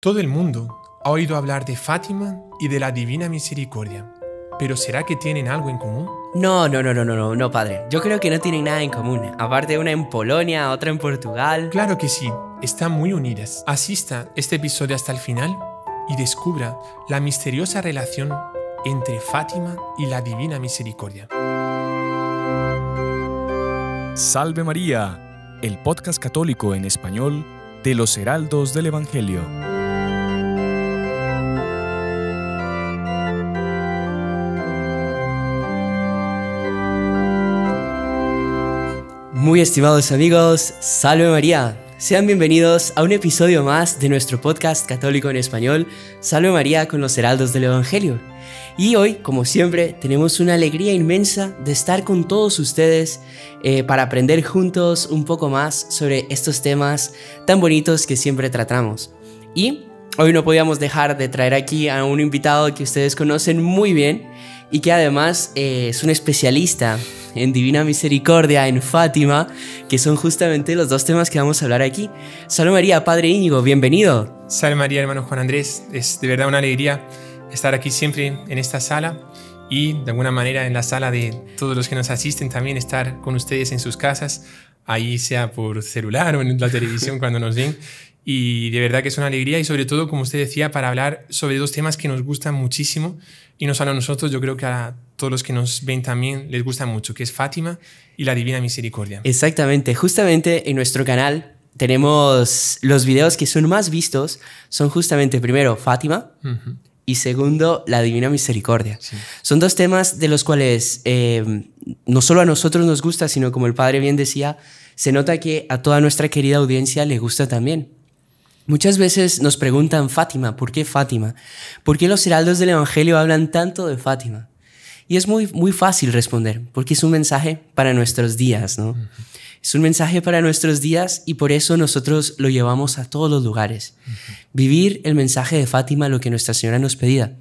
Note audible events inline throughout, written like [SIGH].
Todo el mundo ha oído hablar de Fátima y de la Divina Misericordia, pero ¿será que tienen algo en común? No, no, no, no, no, no, padre. Yo creo que no tienen nada en común. Aparte una en Polonia, otra en Portugal. Claro que sí, están muy unidas. Asista este episodio hasta el final y descubra la misteriosa relación entre Fátima y la Divina Misericordia. Salve María, el podcast católico en español de los Heraldos del Evangelio. Muy estimados amigos, salve María. Sean bienvenidos a un episodio más de nuestro podcast católico en español, Salve María con los Heraldos del Evangelio. Y hoy, como siempre, tenemos una alegría inmensa de estar con todos ustedes eh, para aprender juntos un poco más sobre estos temas tan bonitos que siempre tratamos. Y hoy no podíamos dejar de traer aquí a un invitado que ustedes conocen muy bien y que además eh, es un especialista en Divina Misericordia, en Fátima, que son justamente los dos temas que vamos a hablar aquí. Salve María, Padre Íñigo, bienvenido. Salve María, hermano Juan Andrés, es de verdad una alegría estar aquí siempre en esta sala y de alguna manera en la sala de todos los que nos asisten también estar con ustedes en sus casas, ahí sea por celular o en la televisión cuando nos ven y de verdad que es una alegría y sobre todo, como usted decía, para hablar sobre dos temas que nos gustan muchísimo y no solo a nosotros, yo creo que a todos los que nos ven también les gusta mucho, que es Fátima y la Divina Misericordia. Exactamente, justamente en nuestro canal tenemos los videos que son más vistos, son justamente primero Fátima. Y segundo, la Divina Misericordia. Son dos temas de los cuales eh, no solo a nosotros nos gusta, sino como el Padre bien decía, se nota que a toda nuestra querida audiencia le gusta también. Muchas veces nos preguntan Fátima, ¿por qué Fátima? ¿Por qué los heraldos del Evangelio hablan tanto de Fátima? Y es muy, muy fácil responder, porque es un mensaje para nuestros días, ¿no? Es un mensaje para nuestros días y por eso nosotros lo llevamos a todos los lugares. Vivir el mensaje de Fátima, lo que Nuestra Señora nos pedía.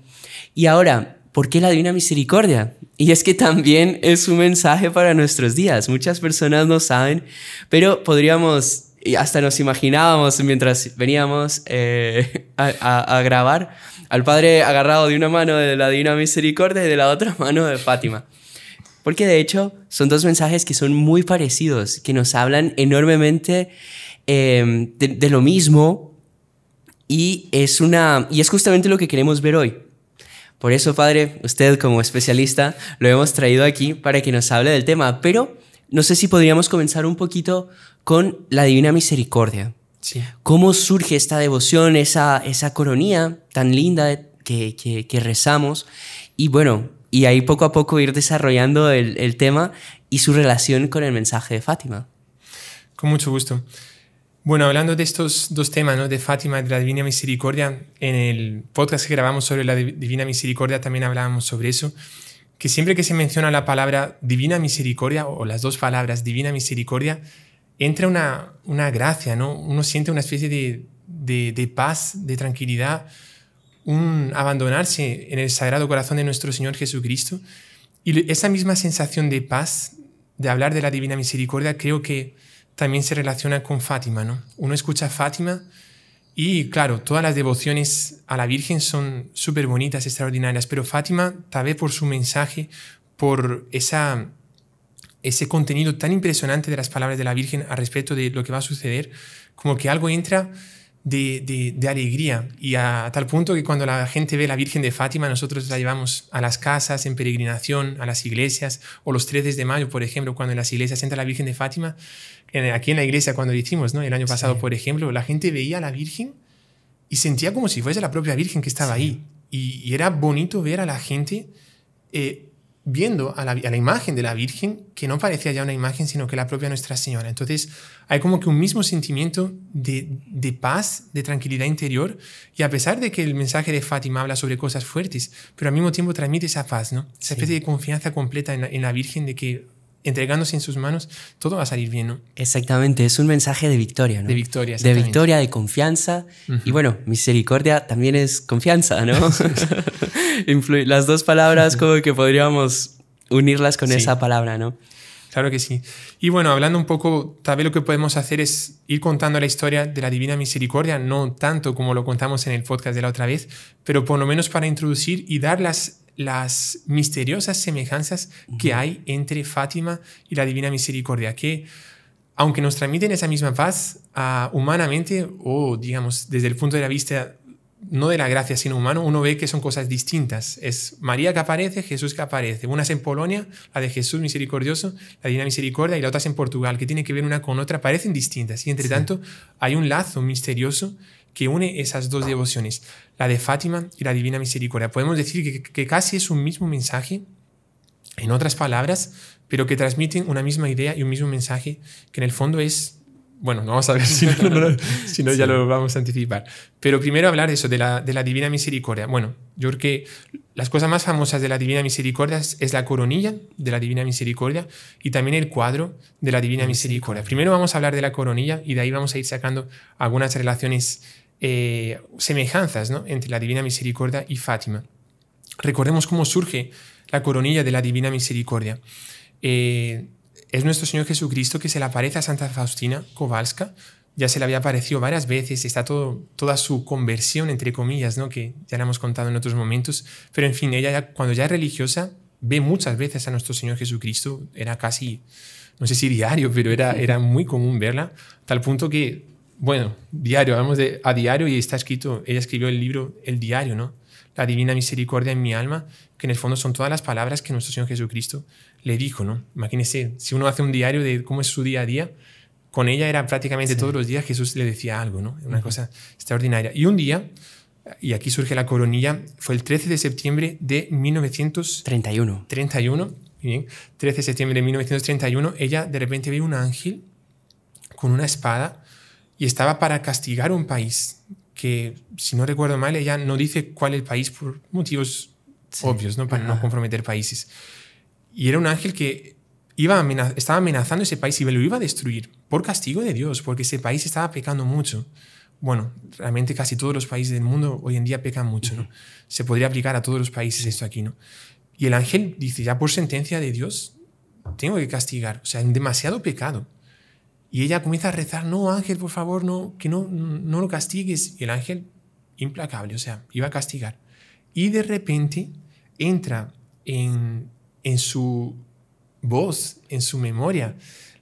Y ahora, ¿por qué la Divina Misericordia? Y es que también es un mensaje para nuestros días. Muchas personas no saben, pero podríamos y hasta nos imaginábamos mientras veníamos eh, [LAUGHS] a, grabar al padre agarrado de una mano de la Divina Misericordia y de la otra [LAUGHS] mano de Fátima. Porque de hecho son dos mensajes que son muy parecidos, que nos hablan enormemente em, de, de, lo mismo y es, una, y es justamente lo que queremos ver hoy. Por eso, padre, usted como especialista lo hemos traído aquí para que nos hable del tema, pero no sé si podríamos comenzar un poquito con la Divina Misericordia. ¿Cómo surge esta devoción, esa, esa coronía tan linda que, rezamos? Y bueno, y ahí poco a poco ir desarrollando el, tema y su relación con el mensaje de Fátima. Con mucho gusto. Bueno, hablando de estos dos temas, ¿no? de Fátima y de la Divina Misericordia, en el podcast que grabamos sobre la Divina Misericordia también hablábamos sobre eso, que siempre que se menciona la palabra Divina Misericordia o las dos palabras Divina Misericordia, entra una, gracia, ¿no? Uno siente una especie de, paz, de tranquilidad, un abandonarse en el sagrado corazón de nuestro Señor Jesucristo. Y esa misma sensación de paz, de hablar de la divina misericordia, creo que también se relaciona con Fátima, ¿no? Uno escucha a Fátima y, claro, todas las devociones a la Virgen son súper bonitas, extraordinarias, pero Fátima, tal vez por su mensaje, por esa ese contenido tan impresionante de las palabras de la Virgen a respecto de lo que va a suceder, como que algo entra de, alegría y a, tal punto que cuando la gente ve la Virgen de Fátima, nosotros la llevamos a las casas en peregrinación, a las iglesias, o los 13 de mayo, por ejemplo, cuando en las iglesias entra la Virgen de Fátima, aquí en la iglesia cuando lo hicimos, ¿no? el año pasado, por ejemplo, la gente veía a la Virgen y sentía como si fuese la propia Virgen que estaba ahí. Y, era bonito ver a la gente eh, viendo a la, imagen de la Virgen, que no parecía ya una imagen, sino que la propia Nuestra Señora. Entonces hay como que un mismo sentimiento de, paz, de tranquilidad interior, y a pesar de que el mensaje de Fátima habla sobre cosas fuertes, pero al mismo tiempo transmite esa paz, ¿no? Esa especie de confianza completa en la Virgen de que entregándose en sus manos, todo va a salir bien, Exactamente, es un mensaje de victoria, De victoria, De victoria, de confianza. Y bueno, misericordia también es confianza, ¿no? [LAUGHS] Las dos palabras como que podríamos unirlas con esa palabra, ¿no? Claro que sí. Y bueno, hablando un poco, tal vez lo que podemos hacer es ir contando la historia de la Divina Misericordia, no tanto como lo contamos en el podcast de la otra vez, pero por lo menos para introducir y dar las las misteriosas semejanzas que hay entre Fátima y la Divina Misericordia, que aunque nos transmiten esa misma paz ah, humanamente o digamos desde el punto de la vista no de la gracia sino humano, uno ve que son cosas distintas. Es María que aparece, Jesús que aparece. Una en Polonia, la de Jesús misericordioso, la Divina Misericordia, y la otra en Portugal, que tiene que ver una con otra, parecen distintas. Y entre tanto hay un lazo misterioso que une esas dos devociones, la de Fátima y la Divina Misericordia. Podemos decir que, casi es un mismo mensaje, en otras palabras, pero que transmiten una misma idea y un mismo mensaje, que en el fondo es, bueno, no vamos a ver si no, si ya lo vamos a anticipar. Pero primero hablar eso, de la, de la Divina Misericordia. Bueno, yo creo que las cosas más famosas de la Divina Misericordia es la coronilla de la Divina Misericordia y también el cuadro de la Divina Misericordia. Primero vamos a hablar de la coronilla y de ahí vamos a ir sacando algunas relaciones eh, semejanzas entre la Divina Misericordia y Fátima. Recordemos cómo surge la coronilla de la Divina Misericordia. Eh, es nuestro Señor Jesucristo que se le aparece a Santa Faustina Kowalska. Ya se le había aparecido varias veces, está todo, toda su conversión, entre comillas, ¿no? que ya la hemos contado en otros momentos. Pero en fin, ella cuando ya es religiosa, ve muchas veces a nuestro Señor Jesucristo. Era casi, no sé si diario, pero era, era muy común verla, tal punto que bueno, diario, hablamos de a diario y está escrito, ella escribió el libro El Diario, ¿no? La divina misericordia en mi alma, que en el fondo son todas las palabras que nuestro Señor Jesucristo le dijo, ¿no? Imagínense, si uno hace un diario de cómo es su día a día, con ella era prácticamente todos los días Jesús le decía algo, ¿no? Una cosa extraordinaria. Y un día, y aquí surge la coronilla, fue el 13 de septiembre de 1931. 31, 13 de septiembre de 1931, ella de repente ve un ángel con una espada y estaba para castigar un país que, si no recuerdo mal, ella no dice cuál es el país por motivos obvios, ¿no? para no comprometer países. Y era un ángel que iba estaba amenazando ese país y lo iba a destruir por castigo de Dios, porque ese país estaba pecando mucho. Bueno, realmente casi todos los países del mundo hoy en día pecan mucho, ¿no? Se podría aplicar a todos los países esto aquí, ¿no? Y el ángel dice, ya por sentencia de Dios, tengo que castigar, o sea, demasiado pecado. Y ella comienza a rezar, no, ángel, por favor, no, que no, no lo castigues. Y el ángel, implacable, o sea, iba a castigar. Y de repente entra en, en su voz, en su memoria,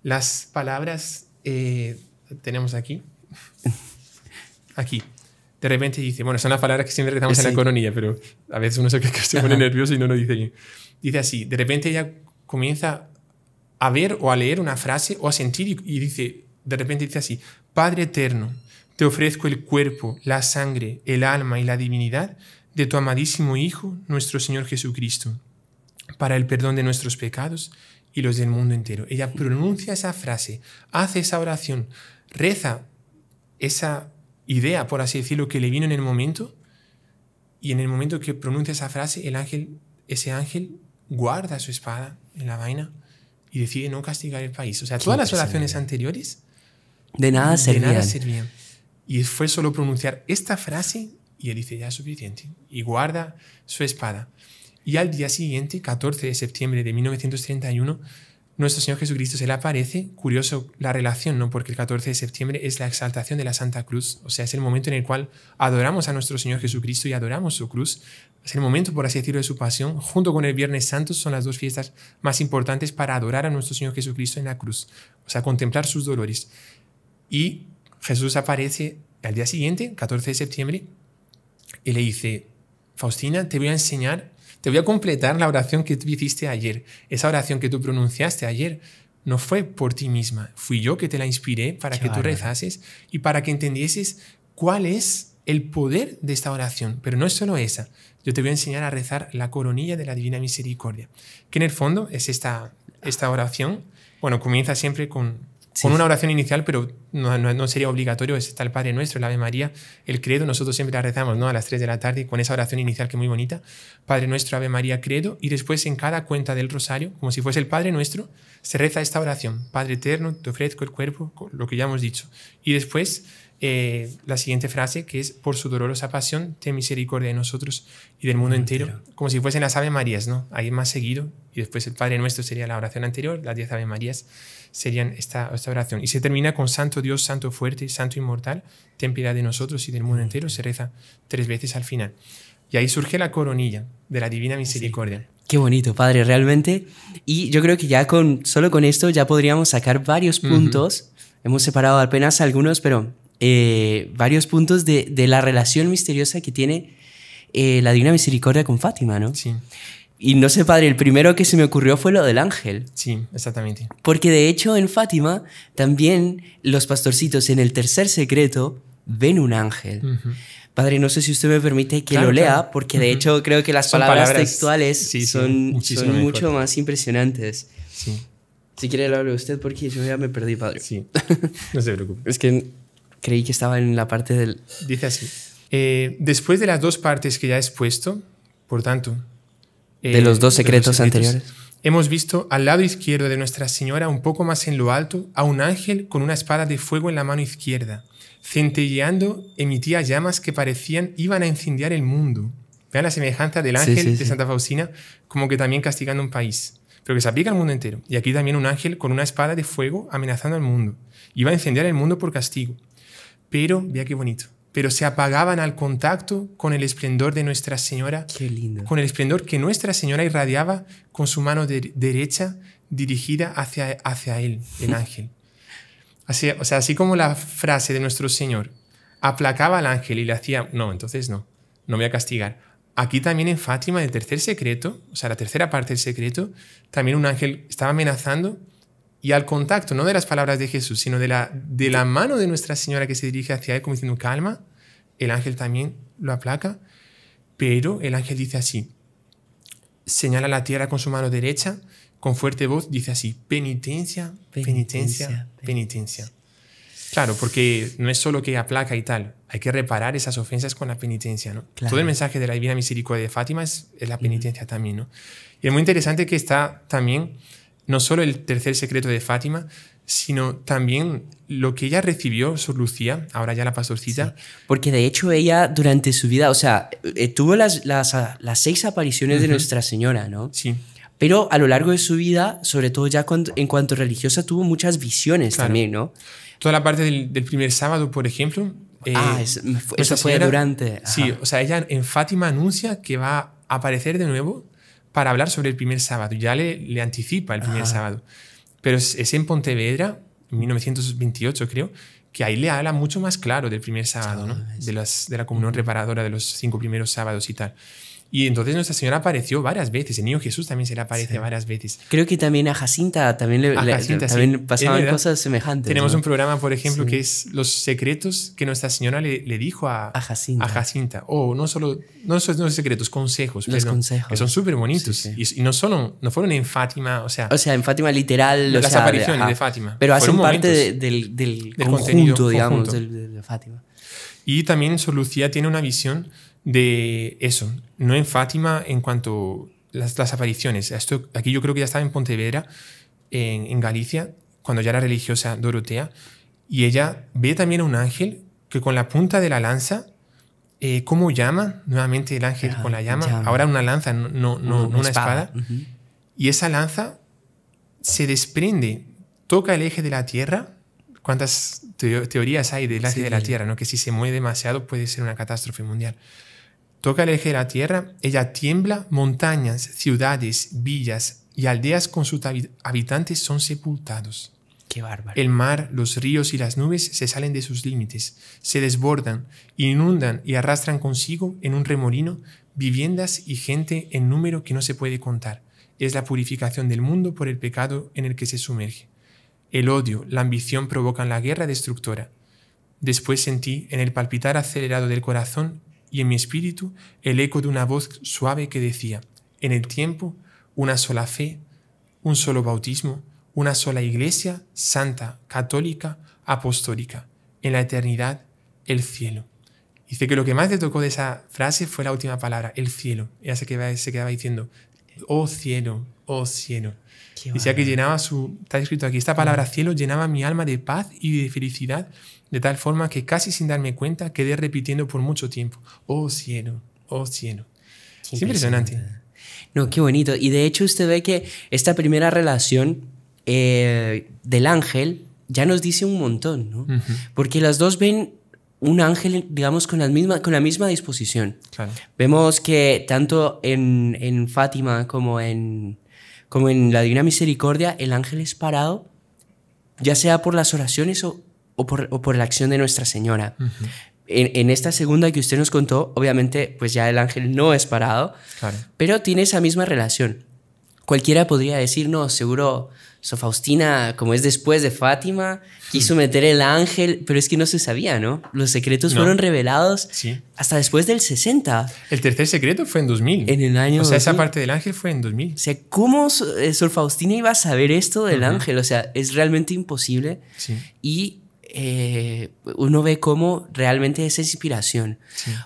las palabras, eh, tenemos aquí, [LAUGHS] aquí. De repente dice, bueno, son las palabras que siempre rezamos en la coronilla, pero a veces uno se, se pone nervioso y no lo dice bien. Dice así, de repente ella comienza a ver o a leer una frase o a sentir y, dice, de repente dice así, Padre eterno, te ofrezco el cuerpo, la sangre, el alma y la divinidad de tu amadísimo Hijo, nuestro Señor Jesucristo, para el perdón de nuestros pecados y los del mundo entero. Ella pronuncia esa frase, hace esa oración, reza esa idea, por así decirlo, que le vino en el momento, y en el momento que pronuncia esa frase, el ángel, ese ángel guarda su espada en la vaina y decide no castigar el país. O sea, todas las oraciones anteriores de nada servían. De nada servían. Y fue solo pronunciar esta frase y él dice, ya es suficiente. Y guarda su espada. Y al día siguiente, 14 de septiembre de 1931, nuestro Señor Jesucristo se le aparece, curioso la relación, ¿no? Porque el 14 de septiembre es la exaltación de la Santa Cruz, o sea, es el momento en el cual adoramos a nuestro Señor Jesucristo y adoramos su cruz. Es el momento, por así decirlo, de su pasión, junto con el Viernes Santo, son las dos fiestas más importantes para adorar a nuestro Señor Jesucristo en la cruz, o sea, contemplar sus dolores. Y Jesús aparece al día siguiente, 14 de septiembre, y le dice, Faustina, te voy a enseñar te voy a completar la oración que tú hiciste ayer. Esa oración que tú pronunciaste ayer no fue por ti misma, fui yo que te la inspiré para que tú rezases y para que entendieses cuál es el poder de esta oración. Pero no es solo esa. Yo te voy a enseñar a rezar la coronilla de la Divina Misericordia, que en el fondo es esta, esta oración. Bueno, comienza siempre con, con una oración inicial, pero no, sería obligatorio, está el Padre Nuestro, el Ave María, el Credo, nosotros siempre la rezamos ¿no? a las 3 de la tarde con esa oración inicial que es muy bonita, Padre Nuestro, Ave María, Credo, y después en cada cuenta del rosario, como si fuese el Padre Nuestro, se reza esta oración, Padre Eterno, te ofrezco el cuerpo, lo que ya hemos dicho, y después eh, la siguiente frase, que es, por su dolorosa pasión, ten misericordia de nosotros y del mundo entero, entero. como si fuesen las Ave Marías, ¿no? Ahí más seguido, y después el Padre Nuestro sería la oración anterior, las 10 Ave Marías serían esta, esta oración. Y se termina con Santo Dios, Santo fuerte, Santo inmortal, ten piedad de nosotros y del mundo mm. entero. Se reza tres veces al final. Y ahí surge la coronilla de la divina misericordia. Qué bonito, padre, realmente. Y yo creo que ya con solo con esto ya podríamos sacar varios puntos. Hemos separado apenas algunos, pero eh, varios puntos de, la relación misteriosa que tiene eh, la Divina Misericordia con Fátima, ¿no? Sí. Y no sé, padre, el primero que se me ocurrió fue lo del ángel. Sí, exactamente. Porque de hecho en Fátima también los pastorcitos en el tercer secreto ven un ángel. Padre, no sé si usted me permite que lo lea, porque de hecho creo que las palabras, textuales son, son mucho más impresionantes. Sí. Si quiere, lo hable usted, porque yo ya me perdí, padre. Sí, [LAUGHS] no se preocupe. es que creí que estaba en la parte del... Dice así. Eh, después de las dos partes que ya he expuesto, por tanto, de los dos eh, secretos, anteriores. Hemos visto al lado izquierdo de Nuestra Señora, un poco más en lo alto, a un ángel con una espada de fuego en la mano izquierda. Centelleando, emitía llamas que parecían iban a incendiar el mundo. Vean la semejanza del ángel de Santa Faustina, como que también castigando un país, pero que se aplica al mundo entero. Y aquí también un ángel con una espada de fuego amenazando al mundo. Iba a incendiar el mundo por castigo. Pero, vea qué bonito, pero se apagaban al contacto con el esplendor de Nuestra Señora, Qué lindo. con el esplendor que Nuestra Señora irradiaba con su mano derecha dirigida hacia, hacia él, el [LAUGHS] ángel. Así, o sea, así como la frase de nuestro Señor aplacaba al ángel y le hacía, no, entonces no, no me voy a castigar. Aquí también en Fátima, el tercer secreto, o sea, la tercera parte del secreto, también un ángel estaba amenazando y al contacto, no de las palabras de Jesús, sino de la, de la mano de Nuestra Señora que se dirige hacia él como diciendo calma, el ángel también lo aplaca, pero el ángel dice así, señala la tierra con su mano derecha, con fuerte voz, dice así, penitencia, penitencia, penitencia. Claro, porque no es solo que aplaca y tal, hay que reparar esas ofensas con la penitencia, ¿no? Todo el mensaje de la Divina Misericordia de Fátima es, la penitencia también, Y es muy interesante que está también no solo el tercer secreto de Fátima, sino también lo que ella recibió, Sor Lucía, ahora ya la pastorcita. porque de hecho ella durante su vida, o sea, eh, tuvo las, las, seis apariciones de Nuestra Señora, ¿no? Sí. Pero a lo largo de su vida, sobre todo ya cuando, en cuanto religiosa, tuvo muchas visiones también, ¿no? Toda la parte del, primer sábado, por ejemplo. Eh, ah, eso fue durante. Sí, o sea, ella en Fátima anuncia que va a aparecer de nuevo para hablar sobre el primer sábado. Ya le, le anticipa el primer sábado. Pero es, en Pontevedra, en 1928 creo, que ahí le habla mucho más claro del primer sábado, ah, de, las, de la comunión reparadora de los cinco primeros sábados y tal. Y entonces Nuestra Señora apareció varias veces, el niño Jesús también se le aparece varias veces. Creo que también a Jacinta también, le, pasaban cosas semejantes. Tenemos un programa, por ejemplo, que es los secretos que Nuestra Señora le, dijo a, a, Jacinta. O no solo, no son secretos, consejos. Los consejos. Que son súper bonitos. Y, no solo, no fueron en Fátima, o sea... O sea, en Fátima literal. Las apariciones de Fátima. Pero hacen parte del, del, conjunto, digamos, de, de Fátima. Y también Sor Lucía tiene una visión de eso, no en Fátima en cuanto las, las apariciones. Esto, aquí yo creo que ya estaba en Pontevedra, en, Galicia, cuando ya era religiosa Dorotea, y ella ve también a un ángel que con la punta de la lanza, como eh, ¿cómo llama? Nuevamente el ángel con la llama, ahora una lanza, no, una, espada. Y esa lanza se desprende, toca el eje de la Tierra. ¿Cuántas teorías hay del eje de la Tierra? ¿no? Que si se mueve demasiado puede ser una catástrofe mundial. Toca el eje la tierra, ella tiembla, montañas, ciudades, villas y aldeas con sus habitantes son sepultados. Qué bárbaro. El mar, los ríos y las nubes se salen de sus límites, se desbordan, inundan y arrastran consigo en un remolino viviendas y gente en número que no se puede contar. Es la purificación del mundo por el pecado en el que se sumerge. El odio, la ambición provocan la guerra destructora. Después sentí, en el palpitar acelerado del corazón, y en mi espíritu el eco de una voz suave que decía, en el tiempo, una sola fe, un solo bautismo, una sola iglesia, santa, católica, apostólica, en la eternidad, el cielo. Dice que lo que más le tocó de esa frase fue la última palabra, el cielo. Ella se quedaba, se quedaba diciendo, oh cielo, oh cielo. Decía que llenaba su, está escrito aquí, esta palabra cielo llenaba mi alma de paz y de felicidad de tal forma que casi sin darme cuenta quedé repitiendo por mucho tiempo, oh cielo, oh cielo. impresionante. No, qué bonito. Y de hecho usted ve que esta primera relación eh, del ángel ya nos dice un montón, ¿no? Porque las dos ven un ángel, digamos, con la misma, con la misma disposición. Vemos que tanto en, en, Fátima como en, como en la Divina Misericordia, el ángel es parado, ya sea por las oraciones o o por, o por la acción de Nuestra Señora. en, esta segunda que usted nos contó, obviamente, pues ya el ángel no es parado, pero tiene esa misma relación. Cualquiera podría decir, no, seguro, so Faustina, como es después de Fátima, hmm. quiso meter el ángel, pero es que no se sabía, ¿no? Los secretos fueron revelados hasta después del 60. El tercer secreto fue en 2000. En el año. O sea, esa parte del ángel fue en 2000. O sea, ¿cómo eh, Sor Faustina iba a saber esto del ángel? O sea, es realmente imposible. Sí. Y eh, uno ve cómo realmente es inspiración.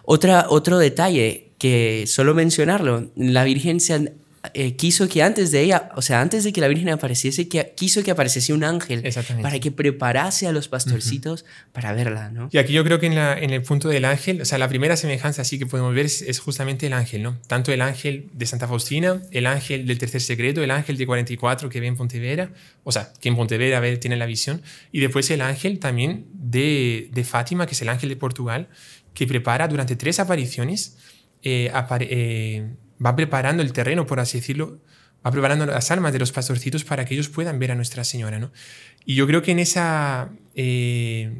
Otra, otro detalle que solo mencionarlo, la Virgen se eh, quiso que antes de ella, o sea, antes de que la Virgen apareciese, quiso que apareciese un ángel para que preparase a los pastorcitos para verla, ¿no? Y aquí yo creo que en, el punto del ángel, o sea, la primera semejanza así que podemos ver es, justamente el ángel, ¿no? Tanto el ángel de Santa Faustina, el ángel del tercer secreto, el ángel de 44 que ve en Pontevedra, o sea, que en Pontevedra tiene la visión, y después el ángel también de, Fátima, que es el ángel de Portugal, que prepara durante tres apariciones eh, eh, va preparando el terreno, por así decirlo, va preparando las almas de los pastorcitos para que ellos puedan ver a Nuestra Señora. ¿no? Y yo creo que en esa, eh,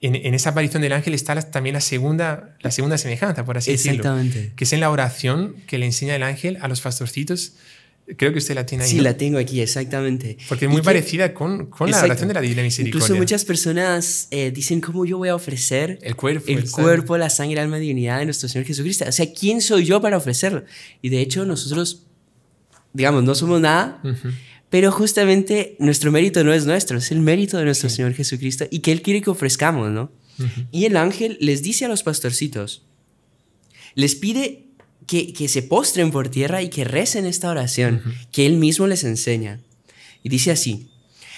en, esa aparición del ángel está también la segunda, la segunda semejanza, por así Exactamente. Que es en la oración que le enseña el ángel a los pastorcitos Creo que usted la tiene ahí. Sí, la tengo aquí, exactamente. Porque es muy parecida con, con la relación de la Divina Misericordia. Incluso muchas personas eh, dicen, ¿cómo yo voy a ofrecer el cuerpo, el, cuerpo la sangre, alma y divinidad de nuestro Señor Jesucristo? O sea, ¿quién soy yo para ofrecerlo? Y de hecho nosotros, digamos, no somos nada, pero justamente nuestro mérito no es nuestro, es el mérito de nuestro Señor Jesucristo y que Él quiere que ofrezcamos, ¿no? Y el ángel les dice a los pastorcitos, les pide que, se postren por tierra y que recen esta oración que Él mismo les enseña. Y dice así,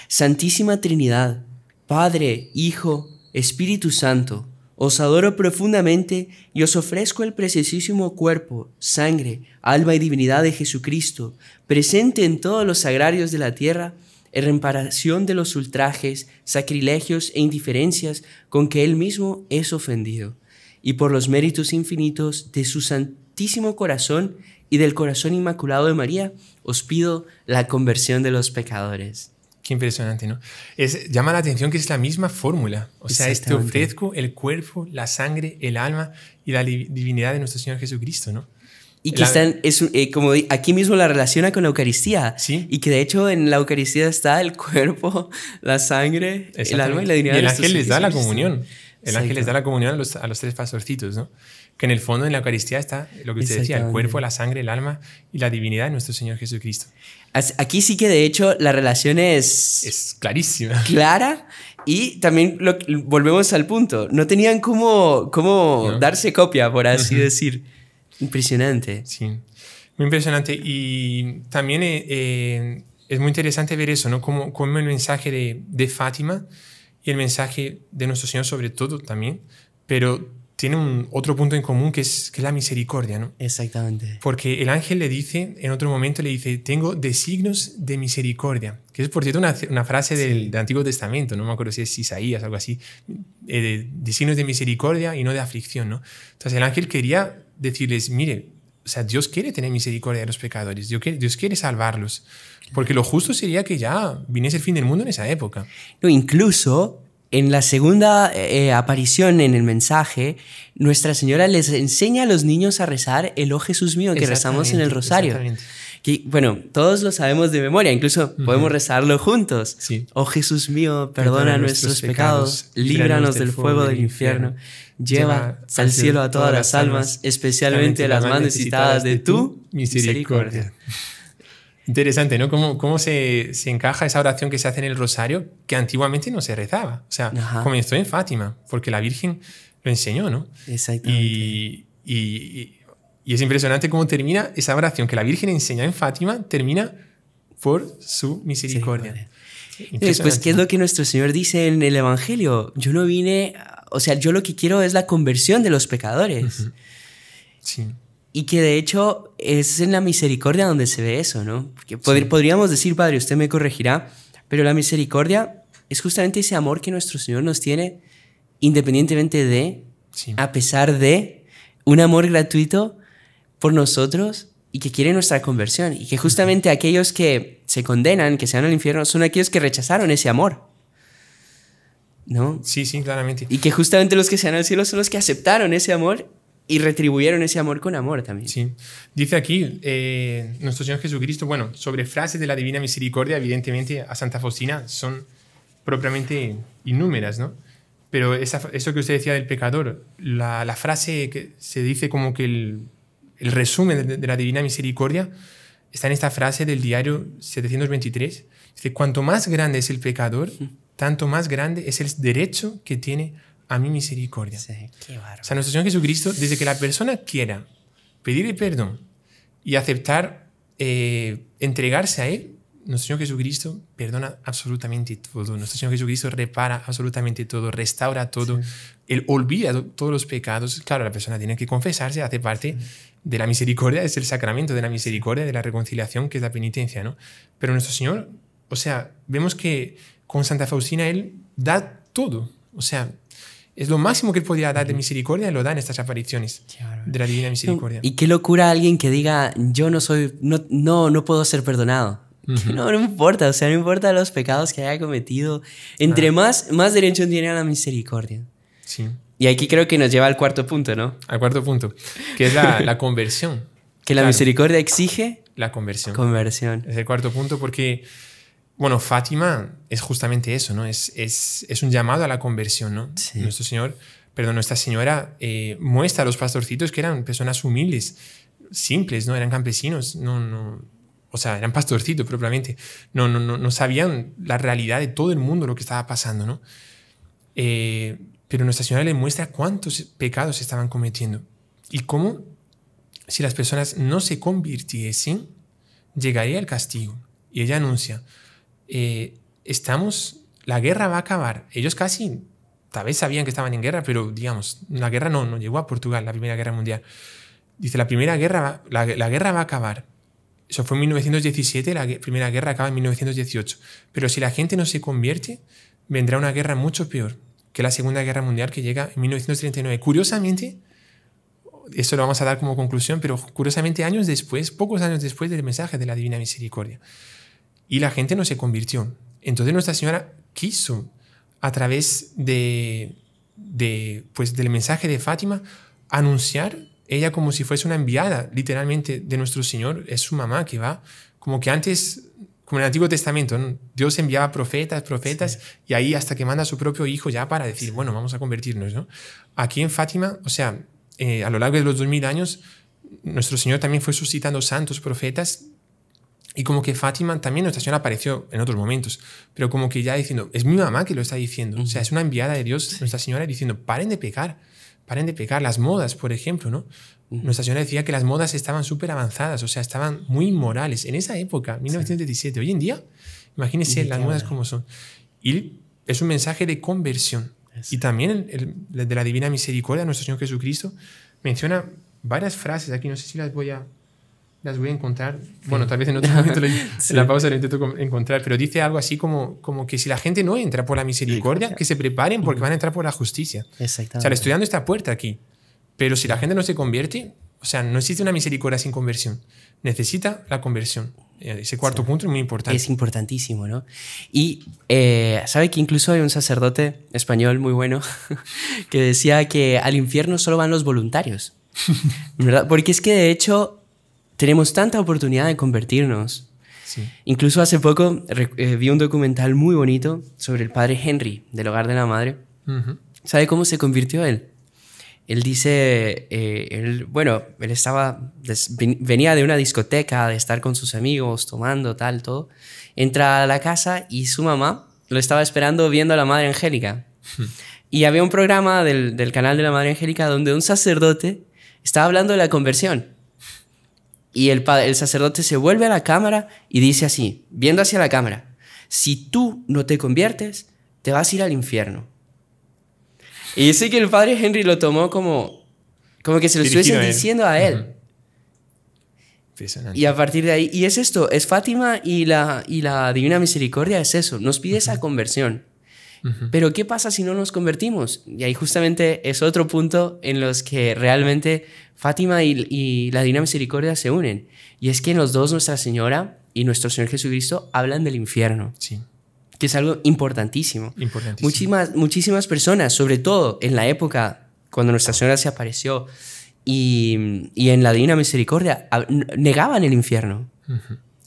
Santísima Trinidad, Padre, Hijo, Espíritu Santo, os adoro profundamente y os ofrezco el preciosísimo cuerpo, sangre, alma y divinidad de Jesucristo, presente en todos los sagrarios de la tierra, en reparación de los ultrajes, sacrilegios e indiferencias con que él mismo es ofendido, y por los méritos infinitos de su, santidad. Corazón y del Corazón Inmaculado de María, os pido la conversión de los pecadores. Qué impresionante, ¿no? Es, llama la atención que es la misma fórmula. O sea, te ofrezco el cuerpo, la sangre, el alma y la divinidad de nuestro Señor Jesucristo, ¿no? Y que están, es eh, como aquí mismo la relaciona con la Eucaristía. Sí. Y que de hecho en la Eucaristía está el cuerpo, la sangre, el alma y la divinidad. el ángel les da la comunión. El ángel les da la comunión a los, a los tres pastorcitos, ¿no? que en el fondo en la Eucaristía está lo que usted decía, el cuerpo, la sangre, el alma y la divinidad de nuestro Señor Jesucristo. Aquí sí que de hecho la relación es... Es clarísima. Clara. Y también volvemos al punto, no tenían cómo, darse copia, por así decir. Impresionante. Sí, muy impresionante. Y también eh, eh, es muy interesante ver eso, ¿no? Como, como el mensaje de, de Fátima y el mensaje de nuestro Señor sobre todo también, pero un otro punto en común que es, que la misericordia, ¿no? Exactamente. Porque el ángel le dice, en otro momento le dice, tengo designos de misericordia, que es por cierto una, frase del, Antiguo Testamento, no me acuerdo si es Isaías algo así, eh, de, designos de misericordia y no de aflicción, ¿no? Entonces el ángel quería decirles, mire, o sea, Dios quiere tener misericordia de los pecadores, Dios quiere, Dios quiere salvarlos, porque lo justo sería que ya viniese el fin del mundo en esa época. No, incluso en la segunda eh, eh, aparición en el mensaje, Nuestra Señora les enseña a los niños a rezar el Oh Jesús mío que rezamos en el rosario. Que, bueno, todos lo sabemos de memoria, incluso podemos rezarlo juntos. Sí. Oh Jesús mío, perdona, nuestros, pecados, líbranos, del, fuego del infierno, lleva al cielo a todas las almas, especialmente las más necesitadas de tu misericordia. Interesante, ¿no? ¿Cómo, cómo se, se, encaja esa oración que se hace en el rosario que antiguamente no se rezaba? O sea, comenzó en Fátima, porque la Virgen lo enseñó, ¿no? Exactamente. Y, y, es impresionante cómo termina esa oración que la Virgen enseña en Fátima, termina por su misericordia. Entonces, eh, pues, ¿qué es lo que nuestro Señor dice en el Evangelio? Yo no vine, o sea, yo lo que quiero es la conversión de los pecadores. Sí. Y que de hecho es en la misericordia donde se ve eso, ¿no? Porque podríamos decir, Padre, usted me corregirá, pero la misericordia es justamente ese amor que nuestro Señor nos tiene independientemente de, a pesar de, un amor gratuito por nosotros y que quiere nuestra conversión. Y que justamente aquellos que se condenan, que se van al infierno, son aquellos que rechazaron ese amor. ¿No? Sí, sí, claramente. Y que justamente los que se van al cielo son los que aceptaron ese amor y retribuyeron ese amor con amor también. Sí. Dice aquí eh, nuestro Señor Jesucristo, bueno, sobre frases de la Divina Misericordia, evidentemente a Santa Faustina son propiamente innúmeras, ¿no? Pero eso que usted decía del pecador, la, frase que se dice como que el, resumen de, la Divina Misericordia está en esta frase del diario 723. Dice, cuanto más grande es el pecador, tanto más grande es el derecho que tiene a mi misericordia. Sí, qué o sea, nuestro Señor Jesucristo, desde que la persona quiera pedirle perdón y aceptar, eh, entregarse a Él, nuestro Señor Jesucristo perdona absolutamente todo. Nuestro Señor Jesucristo repara absolutamente todo, restaura todo. Él olvida todos los pecados. Claro, la persona tiene que confesarse, hace parte de la misericordia, es el sacramento de la misericordia, de la reconciliación, que es la penitencia, ¿no? Pero nuestro Señor, o sea, vemos que con Santa Faustina Él da todo. O sea, es lo máximo que él podía dar de misericordia, lo dan estas apariciones de la divina misericordia. Y qué locura alguien que diga, yo no soy, no, no, no puedo ser perdonado. [LAUGHS] No, no importa, o sea, no importa los pecados que haya cometido. Entre más, más derecho tiene a la misericordia. Sí. Y aquí creo que nos lleva al cuarto punto, ¿no? Al cuarto punto, que es la, [LAUGHS] conversión. que la misericordia exige. La conversión. Conversión. Es el cuarto punto porque bueno, Fátima es justamente eso, ¿no? Es, es, un llamado a la conversión, ¿no? Nuestro Señor, perdón, Nuestra Señora eh, muestra a los pastorcitos que eran personas humildes, simples, ¿no? Eran campesinos, no, no, o sea, eran pastorcitos propiamente, no, no, no, sabían la realidad de todo el mundo, lo que estaba pasando, ¿no? Eh, pero Nuestra Señora le muestra cuántos pecados estaban cometiendo y cómo, si las personas no se convirtiesen, llegaría el castigo. Y ella anuncia, eh, estamos, la guerra va a acabar. Ellos casi, tal vez sabían que estaban en guerra, pero digamos, la guerra no, no llegó a Portugal, la Primera Guerra Mundial. Dice, la Primera Guerra, la, guerra va a acabar. Eso fue en 1917, la Primera Guerra acaba en 1918. Pero si la gente no se convierte, vendrá una guerra mucho peor que la Segunda Guerra Mundial que llega en 1939. Curiosamente, eso lo vamos a dar como conclusión, pero curiosamente años después, pocos años después del mensaje de la Divina Misericordia y la gente no se convirtió. Entonces Nuestra Señora quiso, a través de, pues, del mensaje de Fátima, anunciar ella como si fuese una enviada, literalmente, de nuestro Señor. Es su mamá que va, como que antes, como en el Antiguo Testamento, Dios enviaba profetas, profetas, y ahí hasta que manda a su propio hijo ya para decir, bueno, vamos a convertirnos, ¿no? Aquí en Fátima, o sea, eh, a lo largo de los 2000 años, nuestro Señor también fue suscitando santos profetas y como que Fátima también nuestra señora apareció en otros momentos, pero como que ya diciendo, es mi mamá que lo está diciendo, o sea, es una enviada de Dios, nuestra señora diciendo, paren de pecar, paren de pecar, las modas, por ejemplo, ¿no? Nuestra Señora decía que las modas estaban súper avanzadas, o sea, estaban muy morales en esa época, 1917. Hoy en día, imagínense las modas como son. Y es un mensaje de conversión. Y también el, de la divina misericordia nuestro Señor Jesucristo menciona varias frases, aquí no sé si las voy a las voy a encontrar. Bueno, tal vez en otro momento [LAUGHS] la pausa lo intento encontrar, pero dice algo así como, como que si la gente no entra por la misericordia, que se preparen porque van a entrar por la justicia. Exactamente. O sea, estudiando esta puerta aquí. Pero si la gente no se convierte, o sea, no existe una misericordia sin conversión. Necesita la conversión. Eh, ese cuarto punto es muy importante. Es importantísimo, ¿no? Y eh, sabe que incluso hay un sacerdote español muy bueno [LAUGHS] que decía que al infierno solo van los voluntarios. [LAUGHS] ¿Verdad? Porque es que de hecho tenemos tanta oportunidad de convertirnos. Incluso hace poco eh, vi un documental muy bonito sobre el padre Henry del hogar de la madre. ¿Sabe cómo se convirtió él? Él dice, eh, bueno, él estaba, venía de una discoteca, de estar con sus amigos, tomando, tal, todo. Entra a la casa y su mamá lo estaba esperando viendo a la Madre Angélica. Hmm. Y había un programa del, del, canal de la Madre Angélica donde un sacerdote estaba hablando de la conversión. Y el, el sacerdote se vuelve a la cámara y dice así, viendo hacia la cámara, si tú no te conviertes, te vas a ir al infierno. Y dice que el padre Henry lo tomó como, como que se lo estuviesen diciendo a él. Y a partir de ahí, y es esto, es Fátima y la, y la Divina Misericordia es eso, nos pide esa conversión. Pero ¿qué pasa si no nos convertimos? Y ahí justamente es otro punto en los que realmente Fátima y, la Divina Misericordia se unen. Y es que los dos, Nuestra Señora y nuestro Señor Jesucristo, hablan del infierno. Sí que es algo importantísimo. importantísimo. Muchísimas, muchísimas personas, sobre todo en la época cuando Nuestra Señora se apareció y, en la Divina Misericordia, negaban el infierno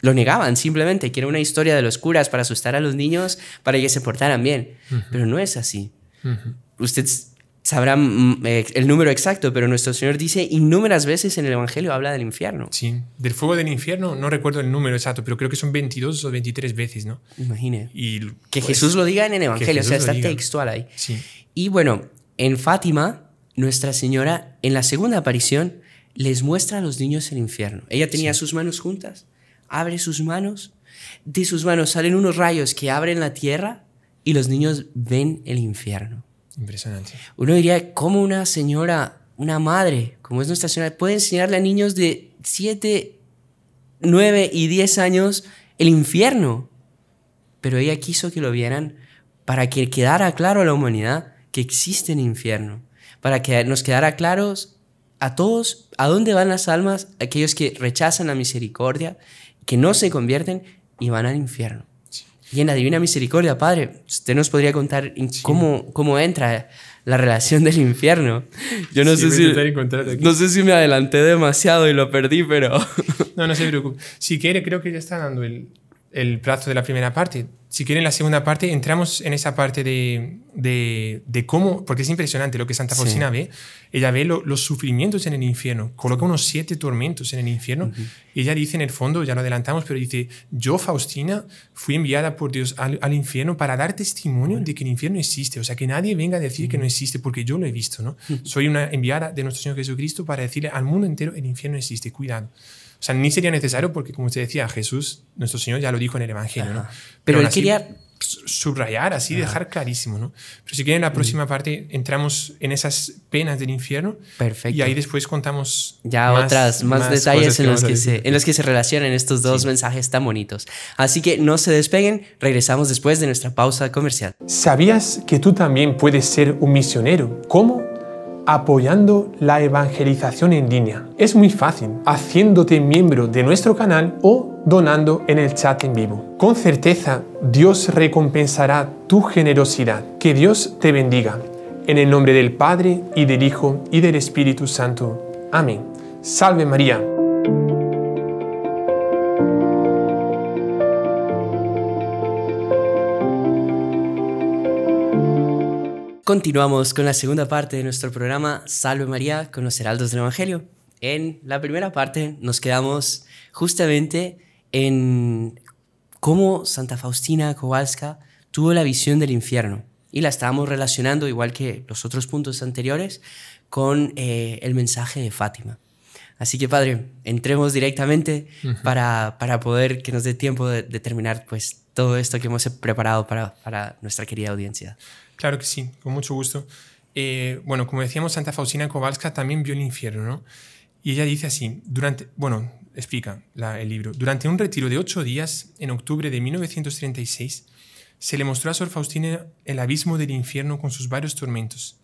lo negaban simplemente, que era una historia de los curas para asustar a los niños, para que se portaran bien. Pero no es así. ustedes sabrán mm, eh, el número exacto, pero nuestro Señor dice innumerables veces en el Evangelio habla del infierno. Sí, del fuego del infierno, no recuerdo el número exacto, pero creo que son 22 o 23 veces, ¿no? Imagine. Y, que pues, Jesús lo diga en el Evangelio, o sea, está textual ahí. Y bueno, en Fátima, Nuestra Señora, en la segunda aparición, les muestra a los niños el infierno. Ella tenía sus manos juntas abre sus manos, de sus manos salen unos rayos que abren la tierra y los niños ven el infierno. Impresionante. Uno diría, ¿cómo una señora, una madre, como es nuestra señora, puede enseñarle a niños de 7, 9 y 10 años el infierno? Pero ella quiso que lo vieran para que quedara claro a la humanidad que existe el infierno, para que nos quedara claros a todos a dónde van las almas, aquellos que rechazan la misericordia, que no se convierten y van al infierno. Y en la divina misericordia, Padre, usted nos podría contar cómo, cómo entra la relación del infierno. Yo no, sé si, no sé si me adelanté demasiado y lo perdí, pero... [LAUGHS] No, no se preocupe. Si quiere, creo que ya está dando el, el plazo de la primera parte si quieren la segunda parte, entramos en esa parte de, cómo, porque es impresionante lo que Santa Faustina ve. Ella ve los sufrimientos en el infierno, coloca unos siete tormentos en el infierno. ella dice en el fondo, ya lo adelantamos, pero dice, yo Faustina fui enviada por Dios al, infierno para dar testimonio de que el infierno existe. O sea, que nadie venga a decir que no existe, porque yo lo he visto, ¿no? Soy una enviada de nuestro Señor Jesucristo para decirle al mundo entero, el infierno existe, cuidado. O sea, ni sería necesario porque, como usted decía, Jesús, nuestro Señor, ya lo dijo en el Evangelio, Pero, él quería subrayar, así dejar clarísimo, ¿no? Pero si quieren, en la mm. próxima parte entramos en esas penas del infierno. Perfecto. Y ahí después contamos ya más, otras, más, detalles en los, que, se, en relacionan estos dos mensajes tan bonitos. Así que no se despeguen, regresamos después de nuestra pausa comercial. ¿Sabías que tú también puedes ser un misionero? ¿Cómo? apoyando la evangelización en línea. Es muy fácil, haciéndote miembro de nuestro canal o donando en el chat en vivo. Con certeza, Dios recompensará tu generosidad. Que Dios te bendiga. En el nombre del Padre, y del Hijo, y del Espíritu Santo. Amén. Salve María. Continuamos con la segunda parte de nuestro programa Salve María con los Heraldos del Evangelio. En la primera parte nos quedamos justamente en cómo Santa Faustina Kowalska tuvo la visión del infierno y la estábamos relacionando, igual que los otros puntos anteriores, con eh, el mensaje de Fátima. Así que, padre, entremos directamente para, para, poder que nos dé tiempo de, de, terminar pues, todo esto que hemos preparado para, para nuestra querida audiencia. Claro que sí, con mucho gusto. Eh, bueno, como decíamos, Santa Faustina Kowalska también vio el infierno, ¿no? Y ella dice así, durante, bueno, explica el libro, durante un retiro de ocho días, en octubre de 1936, se le mostró a Sor Faustina el abismo del infierno con sus varios tormentos.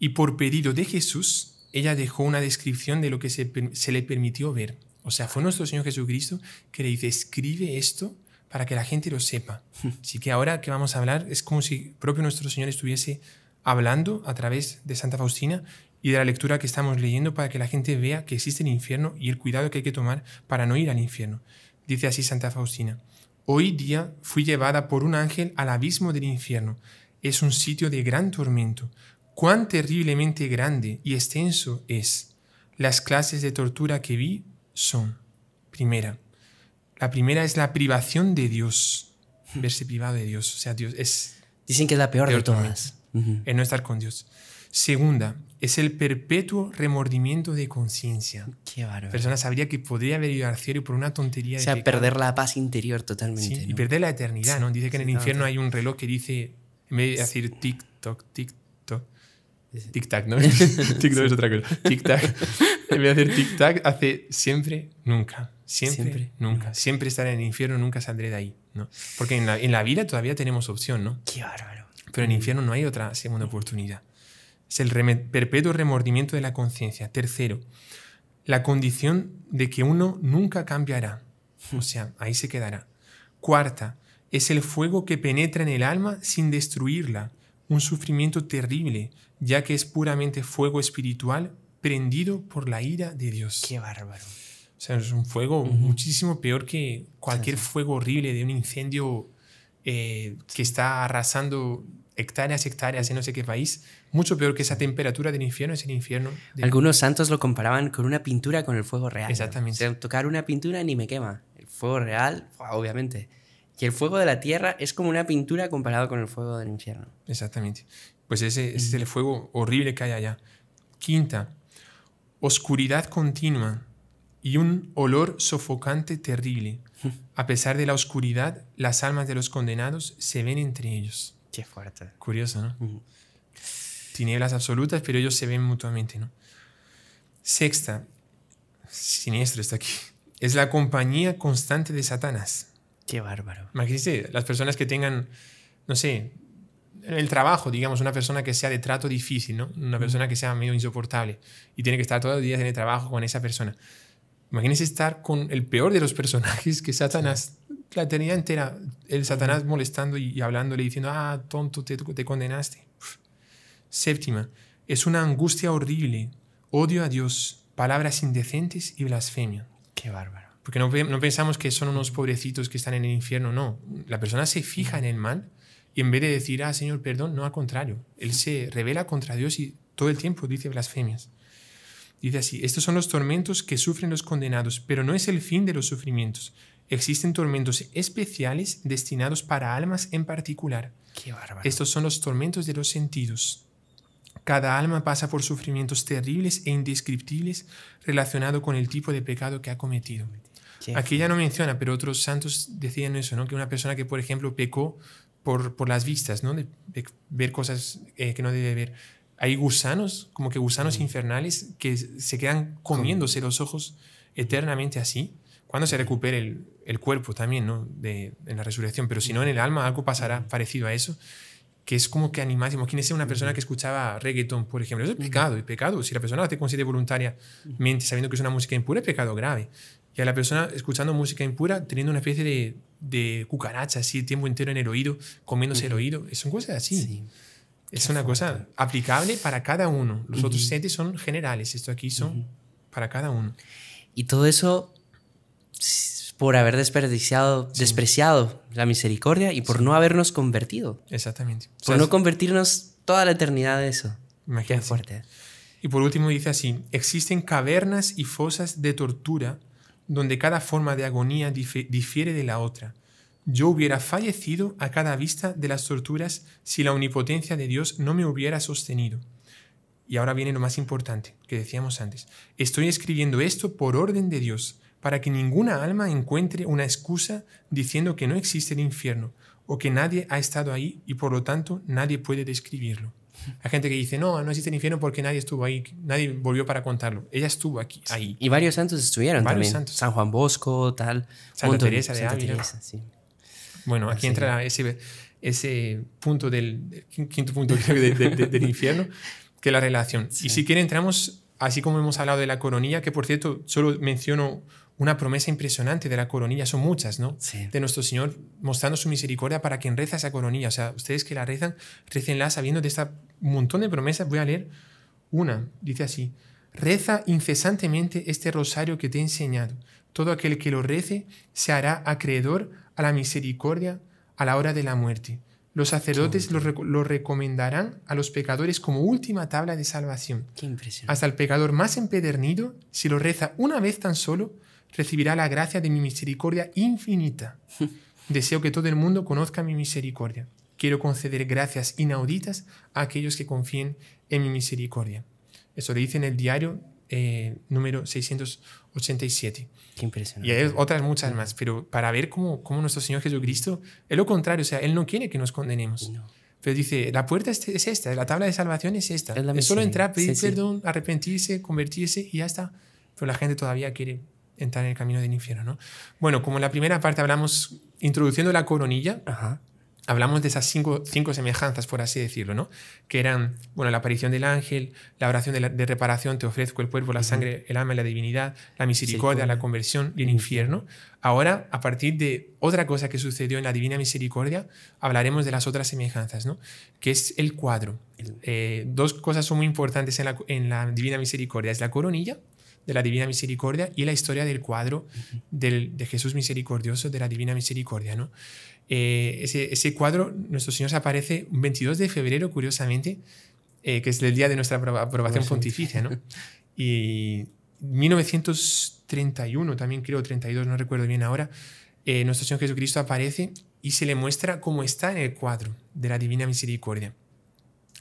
Y por pedido de Jesús, ella dejó una descripción de lo que se, se le permitió ver. O sea, fue nuestro Señor Jesucristo que le dice, escribe esto para que la gente lo sepa. Hmm. Así que ahora que vamos a hablar es como si propio nuestro Señor estuviese hablando a través de Santa Faustina y de la lectura que estamos leyendo para que la gente vea que existe el infierno y el cuidado que hay que tomar para no ir al infierno. Dice así Santa Faustina. Hoy día fui llevada por un ángel al abismo del infierno. Es un sitio de gran tormento. Cuán terriblemente grande y extenso es. Las clases de tortura que vi son. Primera, la primera es la privación de Dios, verse privado de Dios. O sea, Dios es... Dicen que es la peor, de todas. Uh no estar con Dios. Segunda, es el perpetuo remordimiento de conciencia. Qué bárbaro. Persona sabría que podría haber ido al cielo por una tontería. O sea, perder la paz interior totalmente. Y perder la eternidad, ¿no? Dice que en el infierno hay un reloj que dice, en vez de decir tic-toc, tic Tic tac, ¿no? [LAUGHS] tic Tac es otra cosa. Tic tac. En vez de hacer tic tac, hace siempre, nunca. Siempre, nunca. Siempre estaré en el infierno, nunca saldré de ahí. ¿no? Porque en la, vida todavía tenemos opción, ¿no? Qué bárbaro. Pero en el infierno no hay otra segunda oportunidad. Es el perpetuo remordimiento de la conciencia. Tercero, la condición de que uno nunca cambiará. Hmm. O sea, ahí se quedará. Cuarta, es el fuego que penetra en el alma sin destruirla. Un sufrimiento terrible ya que es puramente fuego espiritual prendido por la ira de Dios. Qué bárbaro. O sea, es un fuego muchísimo peor que cualquier fuego horrible de un incendio eh, que está arrasando hectáreas, hectáreas en no sé qué país, mucho peor que esa temperatura del infierno es el infierno. Algunos santos lo comparaban con una pintura con el fuego real. Exactamente. tocar una pintura ni me quema. El fuego real, obviamente. Y el fuego de la tierra es como una pintura comparado con el fuego del infierno. Exactamente. Pues ese, es el fuego horrible que hay allá. Quinta, oscuridad continua y un olor sofocante terrible. [LAUGHS] A pesar de la oscuridad, las almas de los condenados se ven entre ellos. Qué fuerte. Curioso, ¿no? Tinieblas absolutas, pero ellos se ven mutuamente, ¿no? Sexta, siniestro está aquí, es la compañía constante de Satanás. Qué bárbaro. Imagínese las personas que tengan, no sé, el trabajo, digamos, una persona que sea de trato difícil, ¿no? Una persona que sea medio insoportable y tiene que estar todos los días en el trabajo con esa persona. Imagínense estar con el peor de los [LAUGHS] personajes que Satanás, la eternidad entera, el Satanás molestando y, hablándole diciendo, ah, tonto, te, te condenaste. Séptima, es una angustia horrible, odio a Dios, palabras indecentes y blasfemia. Qué bárbaro. Porque no, no pensamos que son unos pobrecitos que están en el infierno, no. La persona se fija en el mal y en vez de decir, ah, Señor, perdón, no, al contrario. Él se revela contra Dios y todo el tiempo dice blasfemias. Dice así, estos son los tormentos que sufren los condenados, pero no es el fin de los sufrimientos. Existen tormentos especiales destinados para almas en particular. Qué bárbaro. Estos son los tormentos de los sentidos. Cada alma pasa por sufrimientos terribles e indescriptibles relacionado con el tipo de pecado que ha cometido. Aquí ya no menciona, pero otros santos decían eso, ¿no? Que una persona que, por ejemplo, pecó por, por las vistas, ¿no? De, ver cosas eh, que no debe ver. Hay gusanos, como que gusanos infernales, que se quedan comiéndose los ojos eternamente así. Cuando se recupere el, el cuerpo también, ¿no? De, en la resurrección, pero si no en el alma, algo pasará parecido a eso que es como que animás, imagínese una persona que escuchaba reggaeton, por ejemplo, eso es pecado, es pecado, si la persona te considera voluntariamente sabiendo que es una música impura, es pecado grave, y a la persona escuchando música impura, teniendo una especie de, cucaracha así tiempo entero en el oído, comiéndose el oído. Son cosas así. Es una cosa aplicable para cada uno. Los otros siete son generales, esto aquí son para cada uno. Y todo eso por haber desperdiciado, despreciado la misericordia y por no habernos convertido. Exactamente. por no convertirnos toda la eternidad de eso. Imagínate. fuerte. Y por último dice así, existen cavernas y fosas de tortura donde cada forma de agonía difiere de la otra. Yo hubiera fallecido a cada vista de las torturas si la omnipotencia de Dios no me hubiera sostenido. Y ahora viene lo más importante que decíamos antes. Estoy escribiendo esto por orden de Dios, para que ninguna alma encuentre una excusa diciendo que no existe el infierno, o que nadie ha estado ahí y por lo tanto nadie puede describirlo. Hay gente que dice, no, no existe el infierno porque nadie estuvo ahí, nadie volvió para contarlo. Ella estuvo aquí, Y varios santos estuvieron también. San Juan Bosco, tal. Santa Teresa de Ávila. Bueno, aquí entra ese, ese punto del, quinto punto del infierno, que es la relación. Y si quiere entramos, así como hemos hablado de la coronilla, que por cierto, solo menciono una promesa impresionante de la coronilla, son muchas, ¿no? De nuestro Señor mostrando su misericordia para quien reza esa coronilla. O sea, ustedes que la rezan, recenla sabiendo de este montón de promesas. Voy a leer una, dice así. Reza incesantemente este rosario que te he enseñado. Todo aquel que lo rece se hará acreedor a la misericordia a la hora de la muerte. Los sacerdotes lo, lo, recomendarán a los pecadores como última tabla de salvación. Qué impresión. Hasta el pecador más empedernido, si lo reza una vez tan solo, recibirá la gracia de mi misericordia infinita. [LAUGHS] Deseo que todo el mundo conozca mi misericordia. Quiero conceder gracias inauditas a aquellos que confíen en mi misericordia. Eso le dice en el diario eh, número 687. Qué impresionante. Y hay otras muchas más, pero para ver cómo, cómo nuestro Señor Jesucristo es lo contrario, o sea, Él no quiere que nos condenemos. Pero dice, la puerta es esta, la tabla de salvación es esta. Es, solo entrar, pedir perdón, arrepentirse, convertirse y ya está. Pero la gente todavía quiere entrar en el camino del infierno. Bueno, como en la primera parte hablamos, introduciendo la coronilla, hablamos de esas cinco, cinco, semejanzas, por así decirlo, ¿no? que eran bueno, la aparición del ángel, la oración de, reparación, te ofrezco el cuerpo, la sangre, el alma y la divinidad, la misericordia, la conversión y el infierno. Ahora, a partir de otra cosa que sucedió en la divina misericordia, hablaremos de las otras semejanzas, ¿no? que es el cuadro. Eh, dos cosas son muy importantes la, en la divina misericordia, es la coronilla, de la Divina Misericordia y la historia del cuadro de Jesús Misericordioso de la Divina Misericordia. ¿no? Eh, ese, cuadro, Nuestro Señor se aparece un 22 de febrero, curiosamente, eh, que es el día de nuestra aprobación pontificia. ¿no? [LAUGHS] Y 1931, también creo, 32, no recuerdo bien ahora, eh, Nuestro Señor Jesucristo aparece y se le muestra cómo está en el cuadro de la Divina Misericordia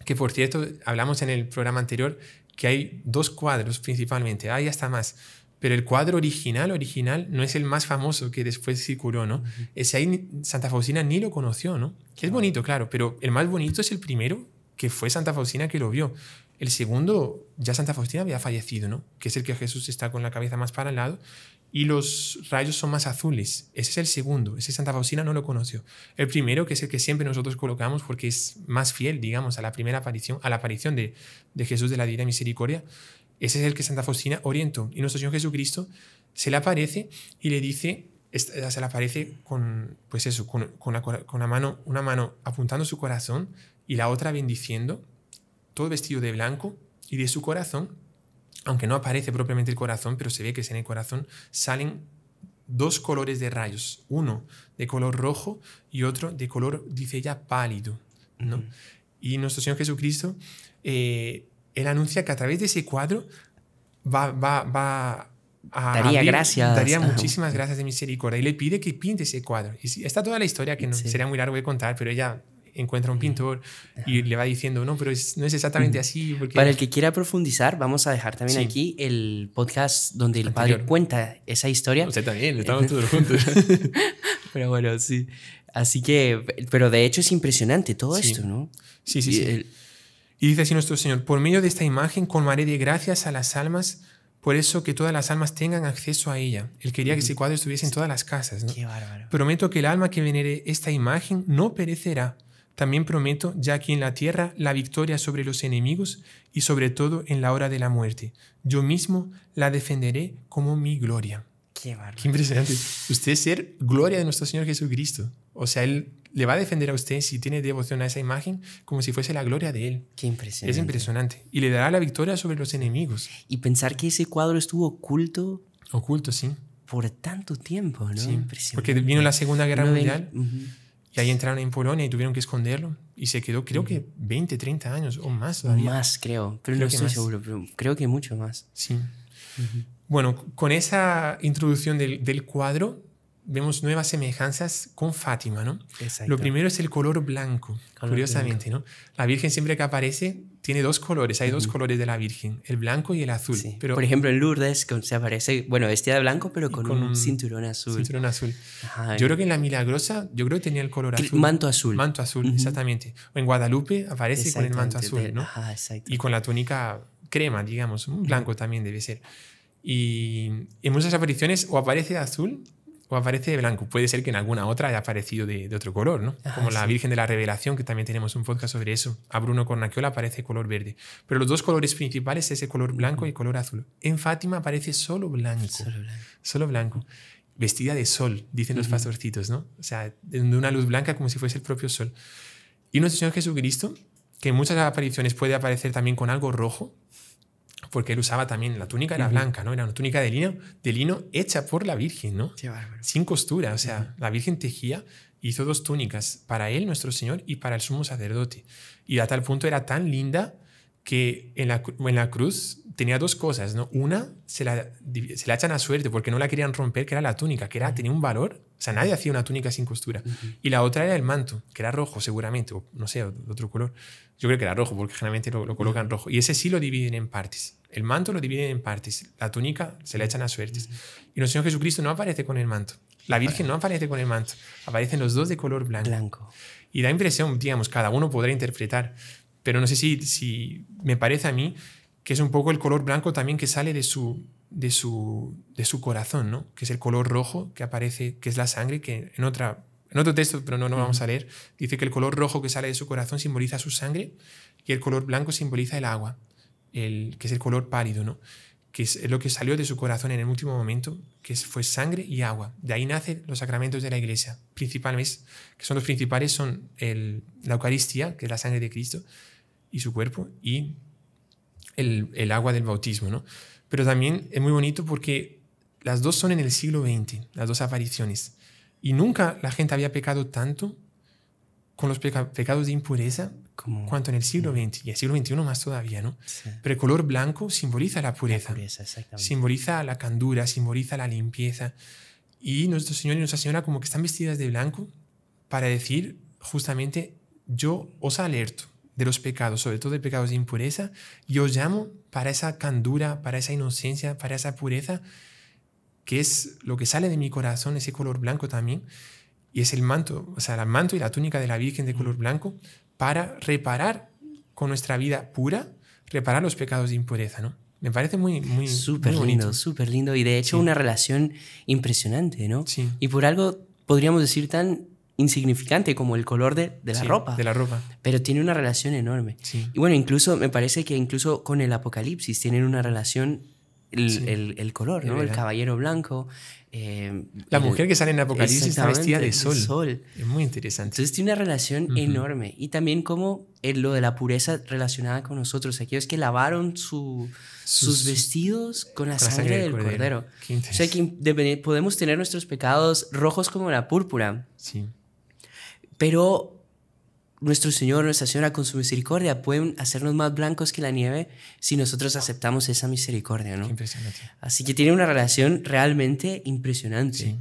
que por cierto, hablamos en el programa anterior, que hay dos cuadros principalmente, hay hasta más, pero el cuadro original, original, no es el más famoso que después circuló, ¿no? Ese ahí Santa Faustina ni lo conoció, ¿no? Que es bonito, claro, pero el más bonito es el primero, que fue Santa Faustina que lo vio. El segundo, ya Santa Faustina había fallecido, ¿no? Que es el que Jesús está con la cabeza más para el lado y los rayos son más azules. Ese es el segundo, ese Santa Faustina no lo conoció. El primero, que es el que siempre nosotros colocamos porque es más fiel, digamos, a la primera aparición, a la aparición de, de Jesús de la Divina Misericordia, ese es el que Santa Faustina orientó. Y nuestro Señor Jesucristo se le aparece y le dice, eh, se le aparece con, pues eso, con, mano, una mano apuntando su corazón y la otra bendiciendo, todo vestido de blanco, y de su corazón aunque no aparece propiamente el corazón, pero se ve que es en el corazón, salen dos colores de rayos, uno de color rojo y otro de color, dice ella, pálido. ¿no? Y nuestro Señor Jesucristo, eh, Él anuncia que a través de ese cuadro va, va, va a... Daría gracias. Daría muchísimas gracias de misericordia y le pide que pinte ese cuadro. Y está toda la historia que no, sería muy largo de contar, pero ella encuentra un pintor y le va diciendo, no, pero no es exactamente así. Para el que quiera profundizar, vamos a dejar también aquí el podcast donde el padre cuenta esa historia. Usted también, [LAUGHS] estamos todos juntos. [LAUGHS] pero bueno, sí. Así que, pero de hecho es impresionante todo esto, ¿no? Sí, sí, sí. Y, dice así nuestro Señor, por medio de esta imagen colmaré de gracias a las almas por eso que todas las almas tengan acceso a ella. Él quería que ese cuadro estuviese en todas las casas. ¿no? Qué bárbaro. Prometo que el alma que venere esta imagen no perecerá, también prometo ya aquí en la tierra la victoria sobre los enemigos y sobre todo en la hora de la muerte. Yo mismo la defenderé como mi gloria. Qué, impresionante. Usted ser gloria de nuestro Señor Jesucristo. O sea, Él le va a defender a usted si tiene devoción a esa imagen como si fuese la gloria de Él. Qué impresionante. Es impresionante. Y le dará la victoria sobre los enemigos. Y pensar que ese cuadro estuvo oculto. Oculto, sí. Por tanto tiempo, ¿no? Sí, porque vino la Segunda Guerra Mundial. Y ahí entraron en Polonia y tuvieron que esconderlo. Y se quedó, creo que 20, 30 años o más. Más, creo. Pero no estoy seguro, creo que mucho más. Sí. Bueno, con esa introducción del, del cuadro, vemos nuevas semejanzas con Fátima, ¿no? Exacto. Lo primero es el color blanco, curiosamente, ¿no? La Virgen siempre que aparece tiene dos colores, hay dos colores de la Virgen, el blanco y el azul. Pero Por ejemplo, en Lourdes se aparece, bueno, vestida de blanco, pero con, un cinturón azul. Cinturón azul. yo creo que en la Milagrosa, yo creo que tenía el color azul. Manto azul. Manto azul, exactamente. O en Guadalupe aparece con el manto azul, ¿no? exacto. Y con la túnica crema, digamos, blanco también debe ser. Y en muchas apariciones o aparece azul o aparece de blanco. Puede ser que en alguna otra haya aparecido de, otro color, ¿no? Como ah, la Virgen de la Revelación, que también tenemos un podcast sobre eso. A Bruno Cornaquiola aparece color verde. Pero los dos colores principales es el color blanco y el color azul. En Fátima aparece solo blanco. Solo blanco. Vestida de sol, dicen los pastorcitos, ¿no? O sea, de una luz blanca como si fuese el propio sol. Y nuestro Señor Jesucristo, que en muchas apariciones puede aparecer también con algo rojo, porque él usaba también, la túnica era blanca, ¿no? Era una túnica de lino, de lino hecha por la Virgen, ¿no? Sin costura, o sea, la Virgen tejía, hizo dos túnicas, para él, nuestro Señor, y para el sumo sacerdote. Y a tal punto era tan linda que en la, en la cruz tenía dos cosas, ¿no? Una, se la, se la echan a suerte porque no la querían romper, que era la túnica, que era, tenía un valor. O sea, nadie hacía una túnica sin costura. Y la otra era el manto, que era rojo seguramente, o no sé, otro color. Yo creo que era rojo porque generalmente lo, colocan rojo. Y ese sí lo dividen en partes. El manto lo dividen en partes. La túnica se la echan a suertes. Y nuestro Señor Jesucristo no aparece con el manto. La Virgen no aparece con el manto. Aparecen los dos de color blanco. blanco. Y da impresión, digamos, cada uno podrá interpretar. Pero no sé si, si me parece a mí que es un poco el color blanco también que sale de su, de su, de su corazón, que es el color rojo que aparece, que es la sangre, que en, otra, en otro texto, pero no, no vamos a leer, dice que el color rojo que sale de su corazón simboliza su sangre y el color blanco simboliza el agua, el, que es el color pálido, ¿no? que es lo que salió de su corazón en el último momento, que fue sangre y agua. De ahí nacen los sacramentos de la iglesia, principalmente, que son los principales, son la Eucaristía, que es la sangre de Cristo, y su cuerpo, y el, agua del bautismo, ¿no? Pero también es muy bonito porque las dos son en el siglo XX, las dos apariciones. Y nunca la gente había pecado tanto con los pecados de impureza Como, cuanto en el siglo XX. Y el siglo XXI más todavía, ¿no? Pero el color blanco simboliza la pureza. La pureza simboliza la candura, simboliza la limpieza. Y nuestro Señor y nuestra Señora como que están vestidas de blanco para decir justamente, yo os alerto de los pecados, sobre todo de pecados de impureza, yo llamo para esa candura, para esa inocencia, para esa pureza, que es lo que sale de mi corazón, ese color blanco también, y es el manto, o sea, el manto y la túnica de la Virgen de color mm. blanco, para reparar con nuestra vida pura, reparar los pecados de impureza, ¿no? Me parece muy, muy, súper lindo, súper lindo. Y de hecho, una relación impresionante, ¿no? Sí. Y por algo podríamos decir tan insignificante como el color de, de la ropa. De la ropa. Pero tiene una relación enorme. Sí. Y bueno, incluso me parece que incluso con el apocalipsis tienen una relación el, el, color, ¿no? El caballero blanco. Eh, la mujer que sale en Apocalipsis está vestida de sol. sol. Es muy interesante. Entonces tiene una relación enorme. Y también como eh, lo de la pureza relacionada con nosotros. Aquellos que lavaron su, sus, vestidos con la, sangre, del cordero. cordero. O sea que podemos tener nuestros pecados rojos como la púrpura. Sí pero nuestro Señor, nuestra Señora, con su misericordia, pueden hacernos más blancos que la nieve si nosotros aceptamos esa misericordia, ¿no? impresionante. Así que tiene una relación realmente impresionante.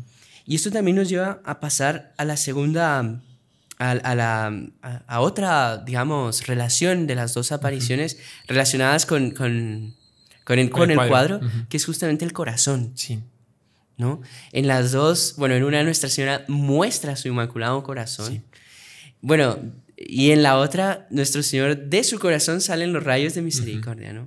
Y esto también nos lleva a pasar a la segunda, a, la, a, otra, digamos, relación de las dos apariciones relacionadas con, con, con, el, cuadro, que es justamente el corazón. Sí. ¿no? En las dos, bueno, en una Nuestra Señora muestra su inmaculado corazón. Bueno, y en la otra, Nuestro Señor, de su corazón salen los rayos de misericordia, ¿no?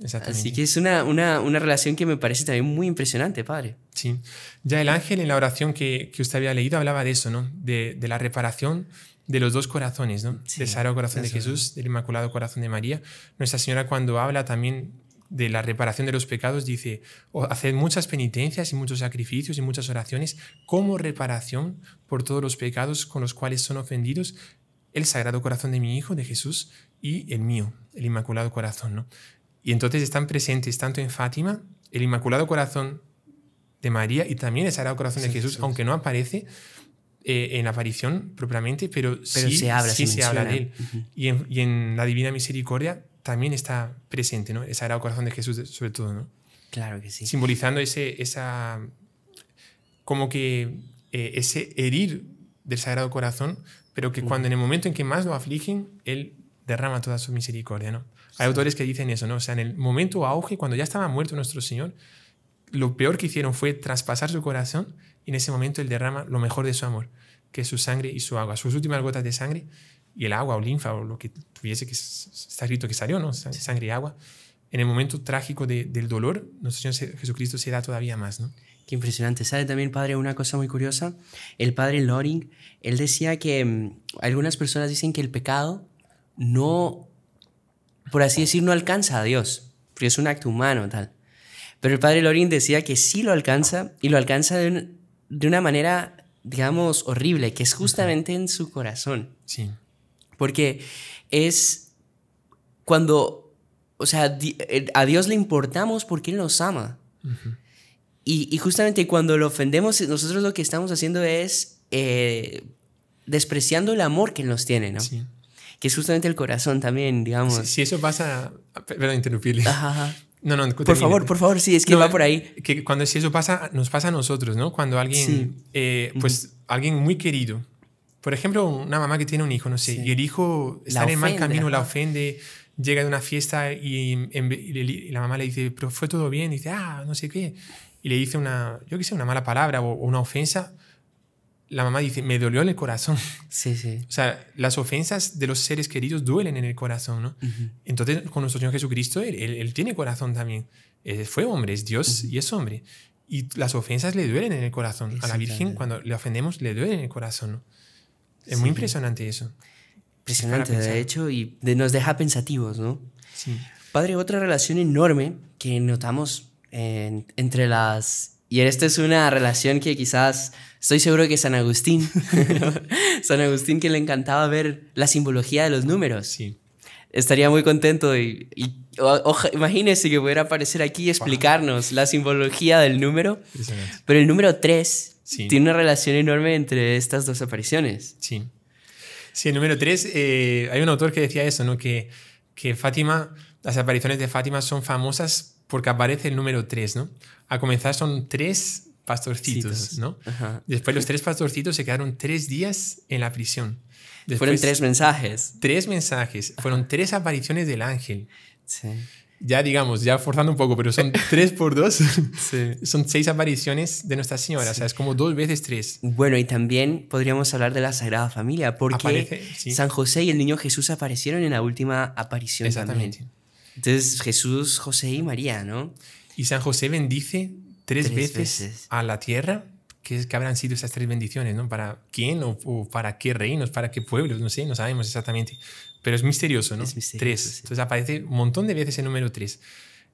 Exactamente. Así que es una, una, relación que me parece también muy impresionante, padre. Sí. Ya el ángel en la oración que, usted había leído hablaba de eso, ¿no? De, de la reparación de los dos corazones, ¿no? de del Sagrado Corazón de Jesús, del Inmaculado Corazón de María. Nuestra Señora cuando habla también de la reparación de los pecados dice, haced muchas penitencias y muchos sacrificios y muchas oraciones como reparación por todos los pecados con los cuales son ofendidos el Sagrado Corazón de mi Hijo, de Jesús, y el mío, el Inmaculado Corazón. ¿no? Y entonces están presentes tanto en Fátima, el Inmaculado Corazón de María y también el Sagrado Corazón de Jesús, aunque no aparece eh, en aparición propiamente, pero, sí se habla, se habla de él. y en la Divina Misericordia también está presente, ¿no? El Sagrado Corazón de Jesús, sobre todo, ¿no? Claro que sí. Simbolizando ese, esa, como que eh, ese herir del Sagrado Corazón, pero que cuando en el momento en que más lo afligen, Él derrama toda su misericordia, ¿no? Hay autores que dicen eso, ¿no? O sea, en el momento auge, cuando ya estaba muerto nuestro Señor, lo peor que hicieron fue traspasar su corazón y en ese momento Él derrama lo mejor de su amor, que es su sangre y su agua, sus últimas gotas de sangre y el agua o linfa o lo que tuviese que está escrito que salió, ¿no? Sangre y agua. En el momento trágico de, del dolor, nuestro Señor Jesucristo se da todavía más, ¿no? Qué impresionante. Sale también, padre, una cosa muy curiosa? El padre Loring, él decía que mm, algunas personas dicen que el pecado no, por así decir, no alcanza a Dios, porque es un acto humano, tal. Pero el padre Loring decía que sí lo alcanza y lo alcanza de, de una manera, digamos, horrible, que es justamente en su corazón. Sí. Porque es cuando, o sea, eh, a Dios le importamos porque Él nos ama. y, justamente cuando lo ofendemos, nosotros lo que estamos haciendo es eh, despreciando el amor que Él nos tiene, ¿no? Que es justamente el corazón también, digamos. Si, eso pasa, perdón, interrumpirle. Ajá, No, no, por favor, por favor, sí, es que va por ahí. Que cuando si eso pasa, nos pasa a nosotros, ¿no? Cuando alguien, eh, pues alguien muy querido, por ejemplo, una mamá que tiene un hijo, no sé, y el hijo está en el mal camino, la ofende, llega de una fiesta y, la mamá le dice, pero fue todo bien, dice, ah, no sé qué, y le dice una, yo qué sé, una mala palabra o, una ofensa, la mamá dice, me dolió en el corazón. [LAUGHS] Sí, sí. O sea, las ofensas de los seres queridos duelen en el corazón, ¿no? Entonces, con nuestro Señor Jesucristo, él, tiene corazón también. fue hombre, es Dios y es hombre. Y las ofensas le duelen en el corazón. A la Virgen, cuando le ofendemos, le duele en el corazón, ¿no? Es muy impresionante eso. Impresionante, de hecho, y nos deja pensativos, ¿no? Sí. Padre, otra relación enorme que notamos entre las... Y esta es una relación que quizás estoy seguro que San Agustín, [LAUGHS] San Agustín que le encantaba ver la simbología de los números. Sí. Estaría muy contento y, imagínese que pudiera aparecer aquí y explicarnos la simbología del número. Pero el número 3 tiene una relación enorme entre estas dos apariciones. Sí. Sí, el número tres, eh, hay un autor que decía eso, ¿no? Que, que Fátima, las apariciones de Fátima son famosas porque aparece el número tres, ¿no? A comenzar son tres pastorcitos, ¿no? Después los tres pastorcitos se quedaron tres días en la prisión. fueron tres mensajes. Tres mensajes. Fueron tres apariciones del ángel. Sí ya digamos, ya forzando un poco, pero son [LAUGHS] tres por dos. Son seis apariciones de Nuestra Señora, o sea, es como dos veces tres. Bueno, y también podríamos hablar de la Sagrada Familia, porque San José y el niño Jesús aparecieron en la última aparición. Exactamente. Entonces, Jesús, José y María, ¿no? Y San José bendice tres, veces, a la tierra. Que, habrán sido esas tres bendiciones, ¿no? ¿Para quién o para qué reinos, para qué pueblos? No sé, no sabemos exactamente. Pero es misterioso, ¿no? Es misterioso, tres. Entonces aparece un montón de veces el número tres.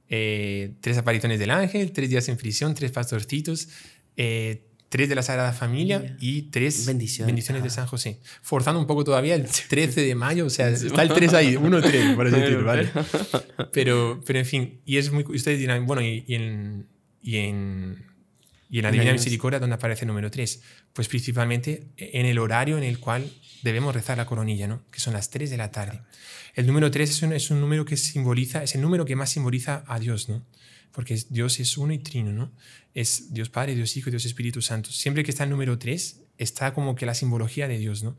Eh, tres apariciones del ángel, tres días en prisión, tres pastorcitos, eh, tres de la Sagrada Familia y tres bendiciones, de ah. San José. Forzando un poco todavía el 13 [LAUGHS] de mayo, o sea, está el 3 ahí, 1-3, para decirlo, ¿vale? [LAUGHS] Pero, pero en fin, y es muy. Ustedes dirán, bueno, y, en, y en y en la Divina Misericordia, donde aparece el número 3, pues principalmente en el horario en el cual debemos rezar la coronilla, ¿no? que son las 3 de la tarde. El número 3 es un, es un número que simboliza, es el número que más simboliza a Dios, ¿no? porque Dios es uno y trino, ¿no? es Dios Padre, Dios Hijo Dios Espíritu Santo. Siempre que está el número 3, está como que la simbología de Dios. ¿no?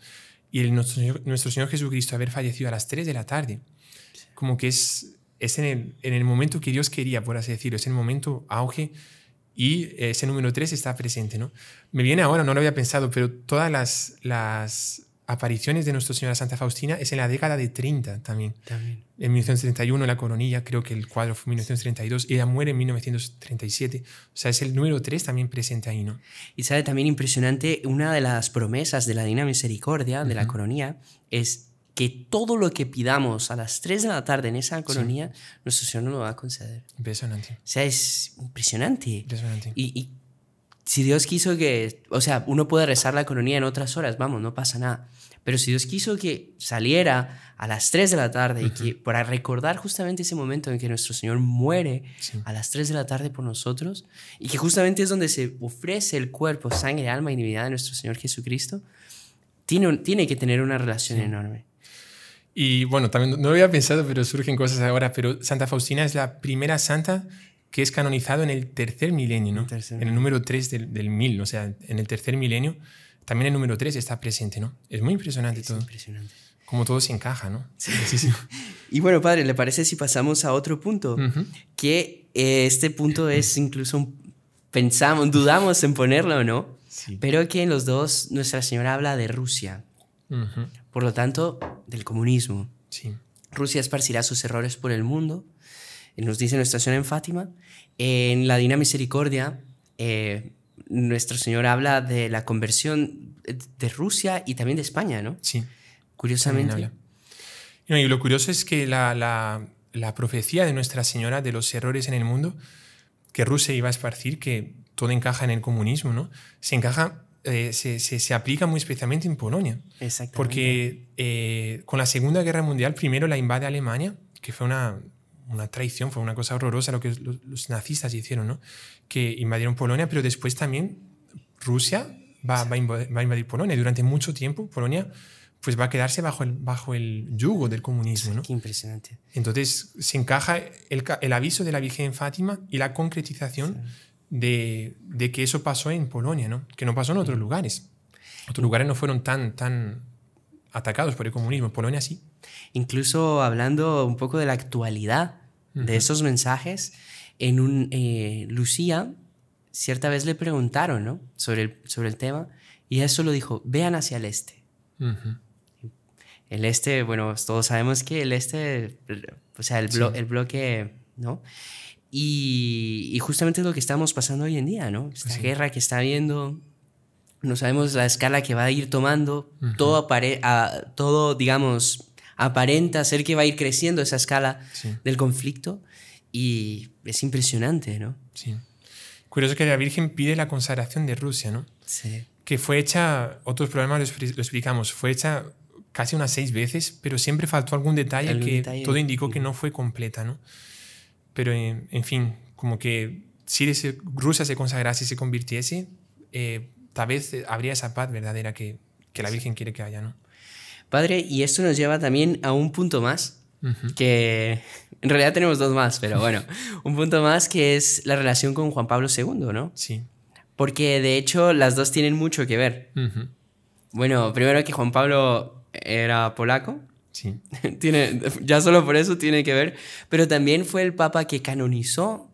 Y el, nuestro, nuestro Señor Jesucristo haber fallecido a las 3 de la tarde, como que es, es en, el, en el momento que Dios quería, por así decirlo, es el momento auge y ese número 3 está presente, ¿no? Me viene ahora, no lo había pensado, pero todas las, las, apariciones de Nuestra Señora Santa Faustina es en la década de 30 también. En 1931 la coronilla, creo que el cuadro fue en 1932, y ella muere en 1937. O sea, es el número 3 también presente ahí, ¿no? Y sabe también impresionante, una de las promesas de la Dina Misericordia, de la coronilla, es que todo lo que pidamos a las 3 de la tarde en esa coronilla, Nuestro Señor nos lo va a conceder. Impresionante. O sea, es impresionante. Impresionante. y si Dios quiso que, o sea, uno puede rezar la coronía en otras horas, vamos, no pasa nada. Pero si Dios quiso que saliera a las 3 de la tarde y que para recordar justamente ese momento en que nuestro Señor muere a las 3 de la tarde por nosotros y que justamente es donde se ofrece el cuerpo, sangre, alma y divinidad de nuestro Señor Jesucristo, tiene, tiene que tener una relación enorme. Y bueno, también no había pensado, pero surgen cosas ahora, pero Santa Faustina es la primera santa que es canonizado en el tercer milenio, ¿no? en el número 3 del, del 1000, o sea, en el tercer milenio, también el número 3 está presente, ¿no? Es muy impresionante es todo. Impresionante. Como todo se encaja, ¿no? Sí. sí, [LAUGHS] y bueno, padre, ¿le parece si pasamos a otro punto? Que eh, este punto es incluso pensamos, dudamos en ponerlo, ¿no? Pero que en los dos Nuestra Señora habla de Rusia. Por lo tanto, del comunismo. Sí. Rusia esparcirá sus errores por el mundo eh, nos dice nuestra Señora en Fátima, en la Dina Misericordia, eh, nuestro Señor habla de la conversión de Rusia y también de España, ¿no? Sí. Curiosamente. y lo curioso es que la, la, profecía de Nuestra Señora de los errores en el mundo, que Rusia iba a esparcir, que todo encaja en el comunismo, ¿no? Se encaja, eh, se, se, aplica muy especialmente en Polonia. Exactamente. Porque eh, con la Segunda Guerra Mundial, primero la invade Alemania, que fue una una traición, fue una cosa horrorosa lo que los, nazistas hicieron, ¿no? Que invadieron Polonia, pero después también Rusia va, a invadir, va, a Polonia. Durante mucho tiempo Polonia pues va a quedarse bajo el, bajo el yugo del comunismo. ¿no? Qué impresionante. Entonces se encaja el, aviso de la Virgen Fátima y la concretización de, que eso pasó en Polonia, ¿no? que no pasó en otros lugares. Otros lugares no fueron tan, tan atacados por el comunismo, Polonia sí. Incluso hablando un poco de la actualidad de esos mensajes, en un, eh, Lucía cierta vez le preguntaron ¿no? sobre, el, sobre el tema y eso lo dijo, vean hacia el este. El este, bueno, todos sabemos que el este, o sea, el, bloque, ¿no? Y, justamente lo que estamos pasando hoy en día, ¿no? Esta guerra que está habiendo, no sabemos la escala que va a ir tomando, todo, a, todo, digamos, aparenta ser que va a ir creciendo esa escala del conflicto y es impresionante, ¿no? Sí. Curioso que la Virgen pide la consagración de Rusia, ¿no? Sí. Que fue hecha, otros problemas lo, explicamos, fue hecha casi unas seis veces, pero siempre faltó algún detalle que todo indicó que mm. no fue completa, ¿no? Pero, eh, en, fin, como que si Rusia se consagrase y se convirtiese, eh, tal vez habría esa paz verdadera que, que la Virgen quiere que haya, ¿no? Padre, y esto nos lleva también a un punto más, que en realidad tenemos dos más, pero bueno, [LAUGHS] un punto más que es la relación con Juan Pablo II, ¿no? Sí. Porque de hecho las dos tienen mucho que ver. Bueno, primero que Juan Pablo era polaco. Sí. [LAUGHS] tiene, ya solo por eso tiene que ver. Pero también fue el papa que canonizó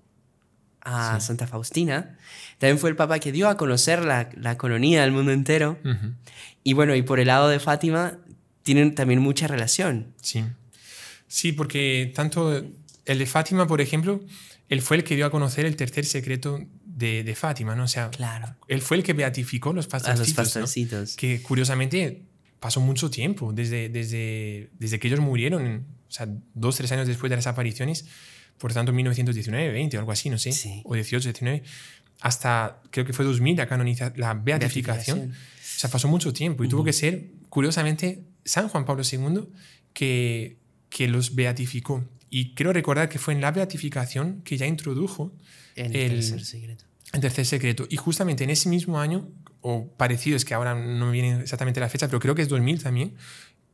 a Santa Faustina. También fue el papa que dio a conocer la, la colonia al mundo entero. Y bueno, y por el lado de Fátima, tienen también mucha relación. Sí. Sí, porque tanto el de Fátima, por ejemplo, él fue el que dio a conocer el tercer secreto de, de Fátima, ¿no? O sea, claro. él fue el que beatificó los pastorcitos. los pastorcitos. Que curiosamente pasó mucho tiempo, desde, desde, desde que ellos murieron, o sea, dos, tres años después de las apariciones, por tanto, 1919, 20 o algo así, no sé, o 18, 19, hasta creo que fue 2000 la, la beatificación. O sea, pasó mucho tiempo y tuvo que ser, curiosamente, San Juan Pablo II que, que los beatificó. Y creo recordar que fue en la beatificación que ya introdujo el, tercer secreto. El tercer secreto. Y justamente en ese mismo año, o parecido, es que ahora no me viene exactamente la fecha, pero creo que es 2000 también,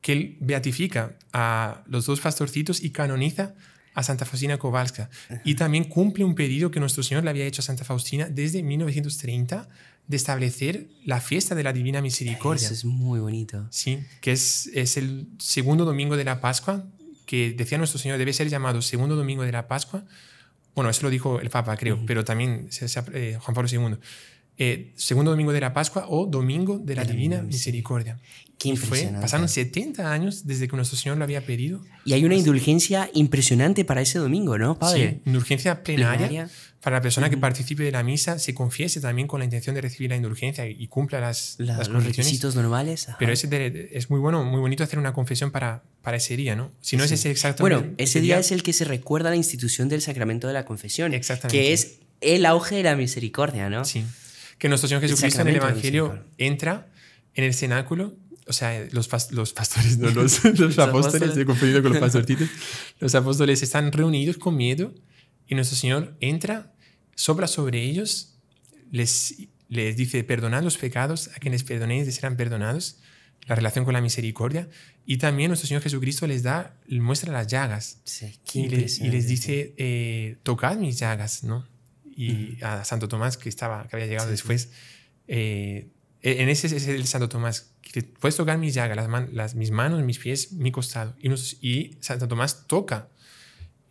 que él beatifica a los dos pastorcitos y canoniza a Santa Faustina Kowalska. Y también cumple un pedido que nuestro Señor le había hecho a Santa Faustina desde 1930 de establecer la fiesta de la Divina Misericordia. Eso es muy bonito. Sí, que es, es el segundo domingo de la Pascua, que decía nuestro Señor debe ser llamado segundo domingo de la Pascua. Bueno, eso lo dijo el Papa, creo, pero también se, eh, Juan Pablo II eh, segundo domingo de la Pascua o domingo de la, Divina, Misericordia. Qué fue, pasaron 70 años desde que nuestro Señor lo había pedido. Y hay una indulgencia impresionante para ese domingo, ¿no, padre? Sí, indulgencia plenaria, para la persona que participe de la misa, se confiese también con la intención de recibir la indulgencia y cumpla las, los requisitos normales. Pero ese es muy bueno, muy bonito hacer una confesión para, para ese día, ¿no? Si no es ese exactamente. Bueno, ese día, es el que se recuerda la institución del sacramento de la confesión. Exactamente. Que es el auge de la misericordia, ¿no? Sí que nuestro Señor Jesucristo en el Evangelio entra en el cenáculo, o sea, los, pastores, [LAUGHS] los, los, apóstoles, he confundido con los los apóstoles están reunidos con miedo y nuestro Señor entra, sopla sobre ellos, les, les dice, perdonad los pecados, a quienes perdonéis les serán perdonados, la relación con la misericordia, y también nuestro Señor Jesucristo les da, muestra las llagas y, les, dice, eh, tocad mis llagas, ¿no? y a Santo Tomás, que, estaba, que había llegado después. Eh, e, en ese es el Santo Tomás. Que puedes tocar mis llagas, las, las, mis manos, mis pies, mi costado. Y, y Santo Tomás toca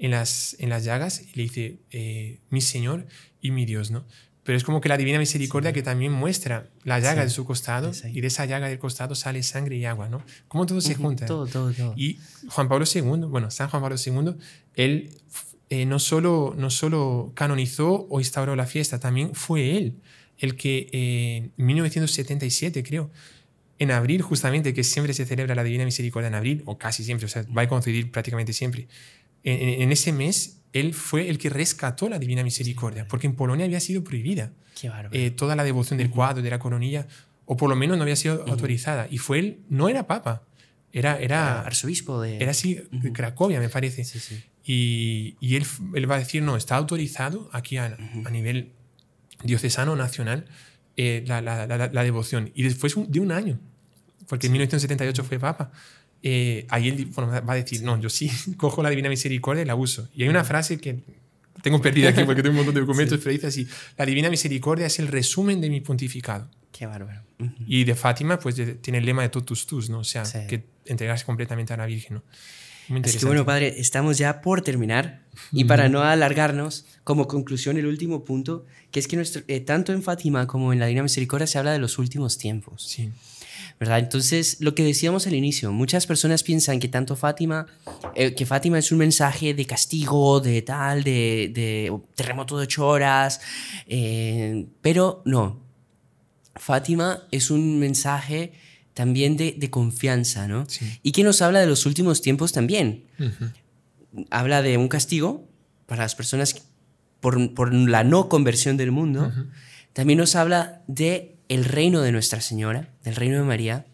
en las, en las llagas y le dice, eh, mi Señor y mi Dios, ¿no? Pero es como que la divina misericordia que también muestra la llaga de su costado y de esa llaga del costado sale sangre y agua, ¿no? cómo todo se junta. todo, todo, todo. Y Juan Pablo II, bueno, San Juan Pablo II, él eh, no, solo, no solo canonizó o instauró la fiesta, también fue él el que eh, en 1977, creo, en abril justamente, que siempre se celebra la Divina Misericordia en abril, o casi siempre, o sea, va a coincidir prácticamente siempre, en, ese mes él fue el que rescató la Divina Misericordia, porque en Polonia había sido prohibida eh, toda la devoción del cuadro, de la coronilla, o por lo menos no había sido autorizada, y fue él, no era papa, era, era, arzobispo de... Era así, Cracovia, me parece. Sí, sí. Y, él, va a decir, no, está autorizado aquí a, nivel diocesano, nacional, eh, la, devoción. Y después de un año, porque en 1978 fue papa, eh, ahí él va a decir, no, yo sí [LAUGHS] cojo la divina misericordia y la uso. Y hay una frase que tengo perdida aquí porque tengo un montón de documentos, [LAUGHS] pero dice así, la divina misericordia es el resumen de mi pontificado. Qué bárbaro. Y de Fátima, pues tiene el lema de totus tus, ¿no? O sea, que entregarse completamente a la Virgen, ¿no? Así que bueno, padre, estamos ya por terminar y para no alargarnos, como conclusión el último punto, que es que nuestro, eh, tanto en Fátima como en la Divina Misericordia se habla de los últimos tiempos. Sí. ¿Verdad? Entonces, lo que decíamos al inicio, muchas personas piensan que tanto Fátima, eh, que Fátima es un mensaje de castigo, de tal, de, de terremoto de ocho horas, eh, pero no. Fátima es un mensaje también de, confianza, ¿no? Y que nos habla de los últimos tiempos también. Habla de un castigo para las personas por, la no conversión del mundo. También nos habla de el reino de Nuestra Señora, del reino de María,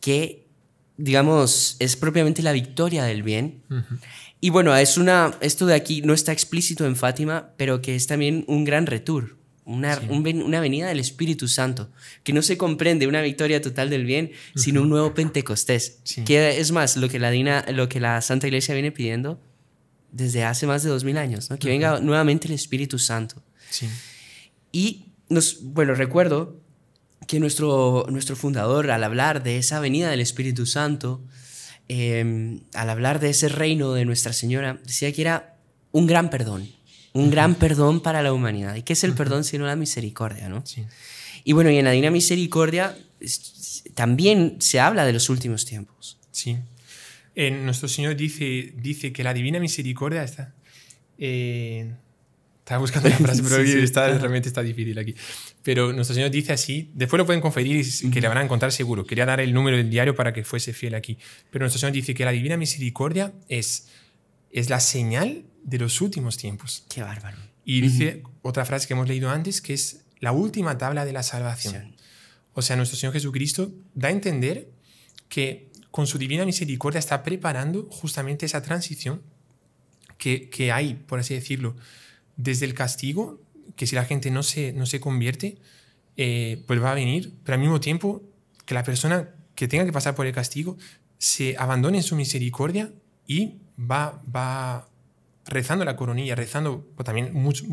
que, digamos, es propiamente la victoria del bien. Y bueno, es una, esto de aquí no está explícito en Fátima, pero que es también un gran retour una, venida del Espíritu Santo, que no se comprende una victoria total del bien, sino un nuevo Pentecostés, que es más lo que, la Dina, lo que la Santa Iglesia viene pidiendo desde hace más de dos mil años, que venga nuevamente el Espíritu Santo. Y nos, bueno, recuerdo que nuestro, nuestro fundador, al hablar de esa venida del Espíritu Santo, em, al hablar de ese reino de Nuestra Señora, decía que era un gran perdón. Un gran perdón para la humanidad. ¿Y qué es el perdón sino la misericordia, no? Sí. Y bueno, y en la Divina Misericordia también se habla de los últimos tiempos. Sí. nuestro Señor dice, dice que la Divina Misericordia está... Eh, estaba buscando la frase, [LAUGHS] pero realmente está difícil aquí. Pero nuestro Señor dice así, después lo pueden conferir y que le van a encontrar seguro. Quería dar el número del diario para que fuese fiel aquí. Pero nuestro Señor dice que la divina misericordia es, es la señal de los últimos tiempos. Qué bárbaro. Y dice otra frase que hemos leído antes, que es la última tabla de la salvación. O sea, nuestro Señor Jesucristo da a entender que con su divina misericordia está preparando justamente esa transición que, hay, por así decirlo, desde el castigo, que si la gente no se, no se convierte, eh, pues va a venir, pero al mismo tiempo que la persona que tenga que pasar por el castigo se abandone en su misericordia y va, va, rezando la coronilla, rezando pues, también mucho,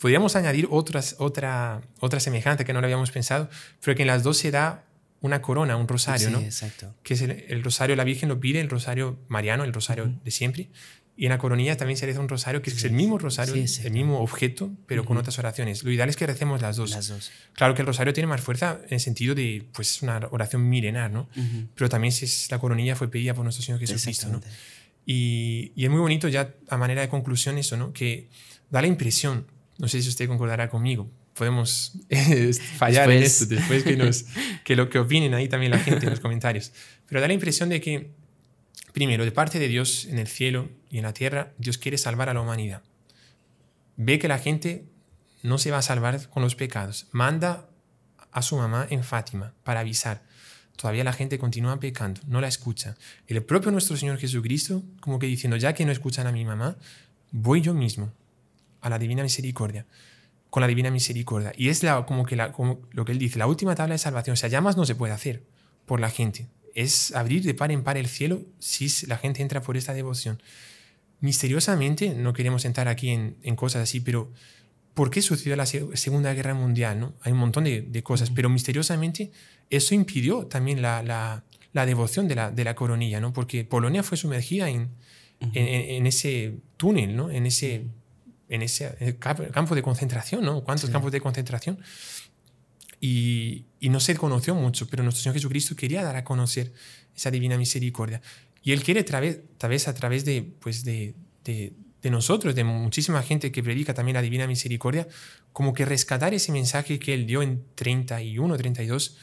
Podríamos añadir otras, otra, otra semejante que no lo habíamos pensado, pero que en las dos se da una corona, un rosario, sí, ¿no? exacto. Que es el, rosario, la Virgen lo pide, el rosario mariano, el rosario de siempre. Y en la coronilla también se reza un rosario, que es el mismo rosario, el mismo objeto, pero con otras oraciones. Lo ideal es que recemos las dos. dos. Claro que el rosario tiene más fuerza en el sentido de, pues, una oración milenar, ¿no? Pero también si es, la coronilla fue pedida por nuestro Señor Jesucristo, ¿no? Y, es muy bonito ya a manera de conclusión eso, ¿no? Que da la impresión, no sé si usted concordará conmigo, podemos [LAUGHS] eh, fallar en esto después que, nos, [LAUGHS] que lo que opinen ahí también la gente en los comentarios, pero da la impresión de que, primero, de parte de Dios en el cielo y en la tierra, Dios quiere salvar a la humanidad. Ve que la gente no se va a salvar con los pecados, manda a su mamá en Fátima para avisar todavía la gente continúa pecando, no la escucha. el propio nuestro Señor Jesucristo, como que diciendo, ya que no escuchan a mi mamá, voy yo mismo a la divina misericordia, con la divina misericordia. Y es la, como, que lo que él dice, la última tabla de salvación, o sea, ya más no se puede hacer por la gente. Es abrir de par en par el cielo si la gente entra por esta devoción. Misteriosamente, no queremos entrar aquí en, en cosas así, pero por qué sucedió la Segunda Guerra Mundial. ¿no? Hay un montón de, cosas, pero misteriosamente eso impidió también la, devoción de la, coronilla, ¿no? porque Polonia fue sumergida en, ese túnel, ¿no? en, ese, campo de concentración. ¿no? ¿Cuántos campos de concentración? Y, no se conoció mucho, pero nuestro Señor Jesucristo quería dar a conocer esa divina misericordia. Y Él quiere, tal vez, a través de, pues de de nosotros, de muchísima gente que predica también la divina misericordia, como que rescatar ese mensaje que él dio en 31, 32,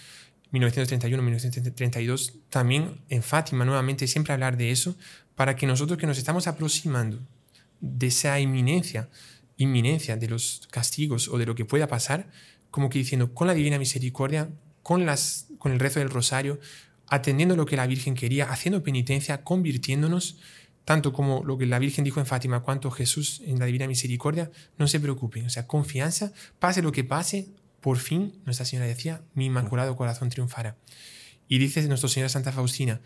1931, 1932, también en Fátima, nuevamente, siempre hablar de eso, para que nosotros que nos estamos aproximando de esa inminencia, inminencia de los castigos o de lo que pueda pasar, como que diciendo, con la divina misericordia, con, las, con el rezo del rosario, atendiendo lo que la Virgen quería, haciendo penitencia, convirtiéndonos, tanto como lo que la Virgen dijo en Fátima, cuanto Jesús en la Divina Misericordia, no se preocupen. O sea, confianza, pase lo que pase, por fin, Nuestra Señora decía, mi inmaculado corazón triunfará. Y dice Nuestra Señora Santa Faustina,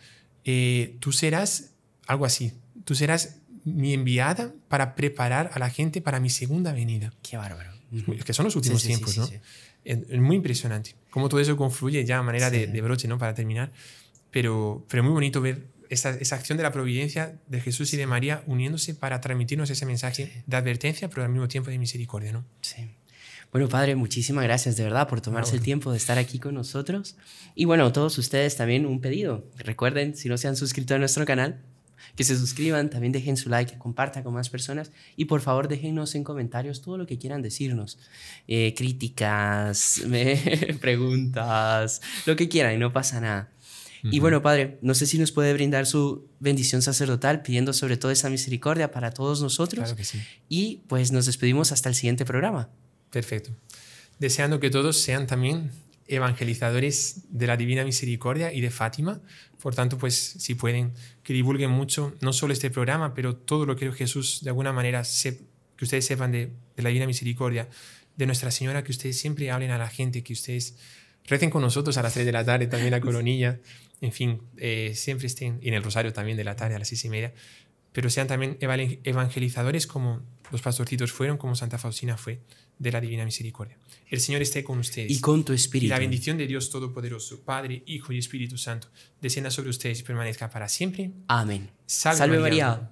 eh, tú serás, algo así, tú serás mi enviada para preparar a la gente para mi segunda venida. Qué bárbaro. Es que son los últimos tiempos, ¿no? Es muy impresionante. Cómo todo eso confluye ya a manera de, de, broche, ¿no? Para terminar. Pero, pero muy bonito ver esa, acción de la providencia de Jesús y de María uniéndose para transmitirnos ese mensaje de advertencia, pero al mismo tiempo de misericordia, ¿no? Sí. Bueno, padre, muchísimas gracias de verdad por tomarse el tiempo de estar aquí con nosotros. Y bueno, todos ustedes también un pedido. Recuerden, si no se han suscrito a nuestro canal, que se suscriban, también dejen su like, compartan con más personas y por favor déjenos en comentarios todo lo que quieran decirnos, eh, críticas, [LAUGHS] preguntas, lo que quieran y no pasa nada. Y bueno, Padre, no sé si nos puede brindar su bendición sacerdotal, pidiendo sobre todo esa misericordia para todos nosotros. Claro que sí. Y pues nos despedimos hasta el siguiente programa. Perfecto. Deseando que todos sean también evangelizadores de la Divina Misericordia y de Fátima. Por tanto, pues si pueden, que divulguen mucho, no solo este programa, pero todo lo que Jesús, de alguna manera, se, que ustedes sepan de, la Divina Misericordia, de Nuestra Señora, que ustedes siempre hablen a la gente, que ustedes recen con nosotros a las 3 de la tarde, también la [LAUGHS] coronilla en fin, eh, siempre estén, y en el rosario también de la tarde a las seis y media, pero sean también evangelizadores como los pastorcitos fueron, como Santa Faustina fue de la Divina Misericordia. El Señor esté con ustedes. Y con tu espíritu. Y la bendición de Dios Todopoderoso, Padre, Hijo y Espíritu Santo, descienda sobre ustedes y permanezca para siempre. Amén. Salve, María.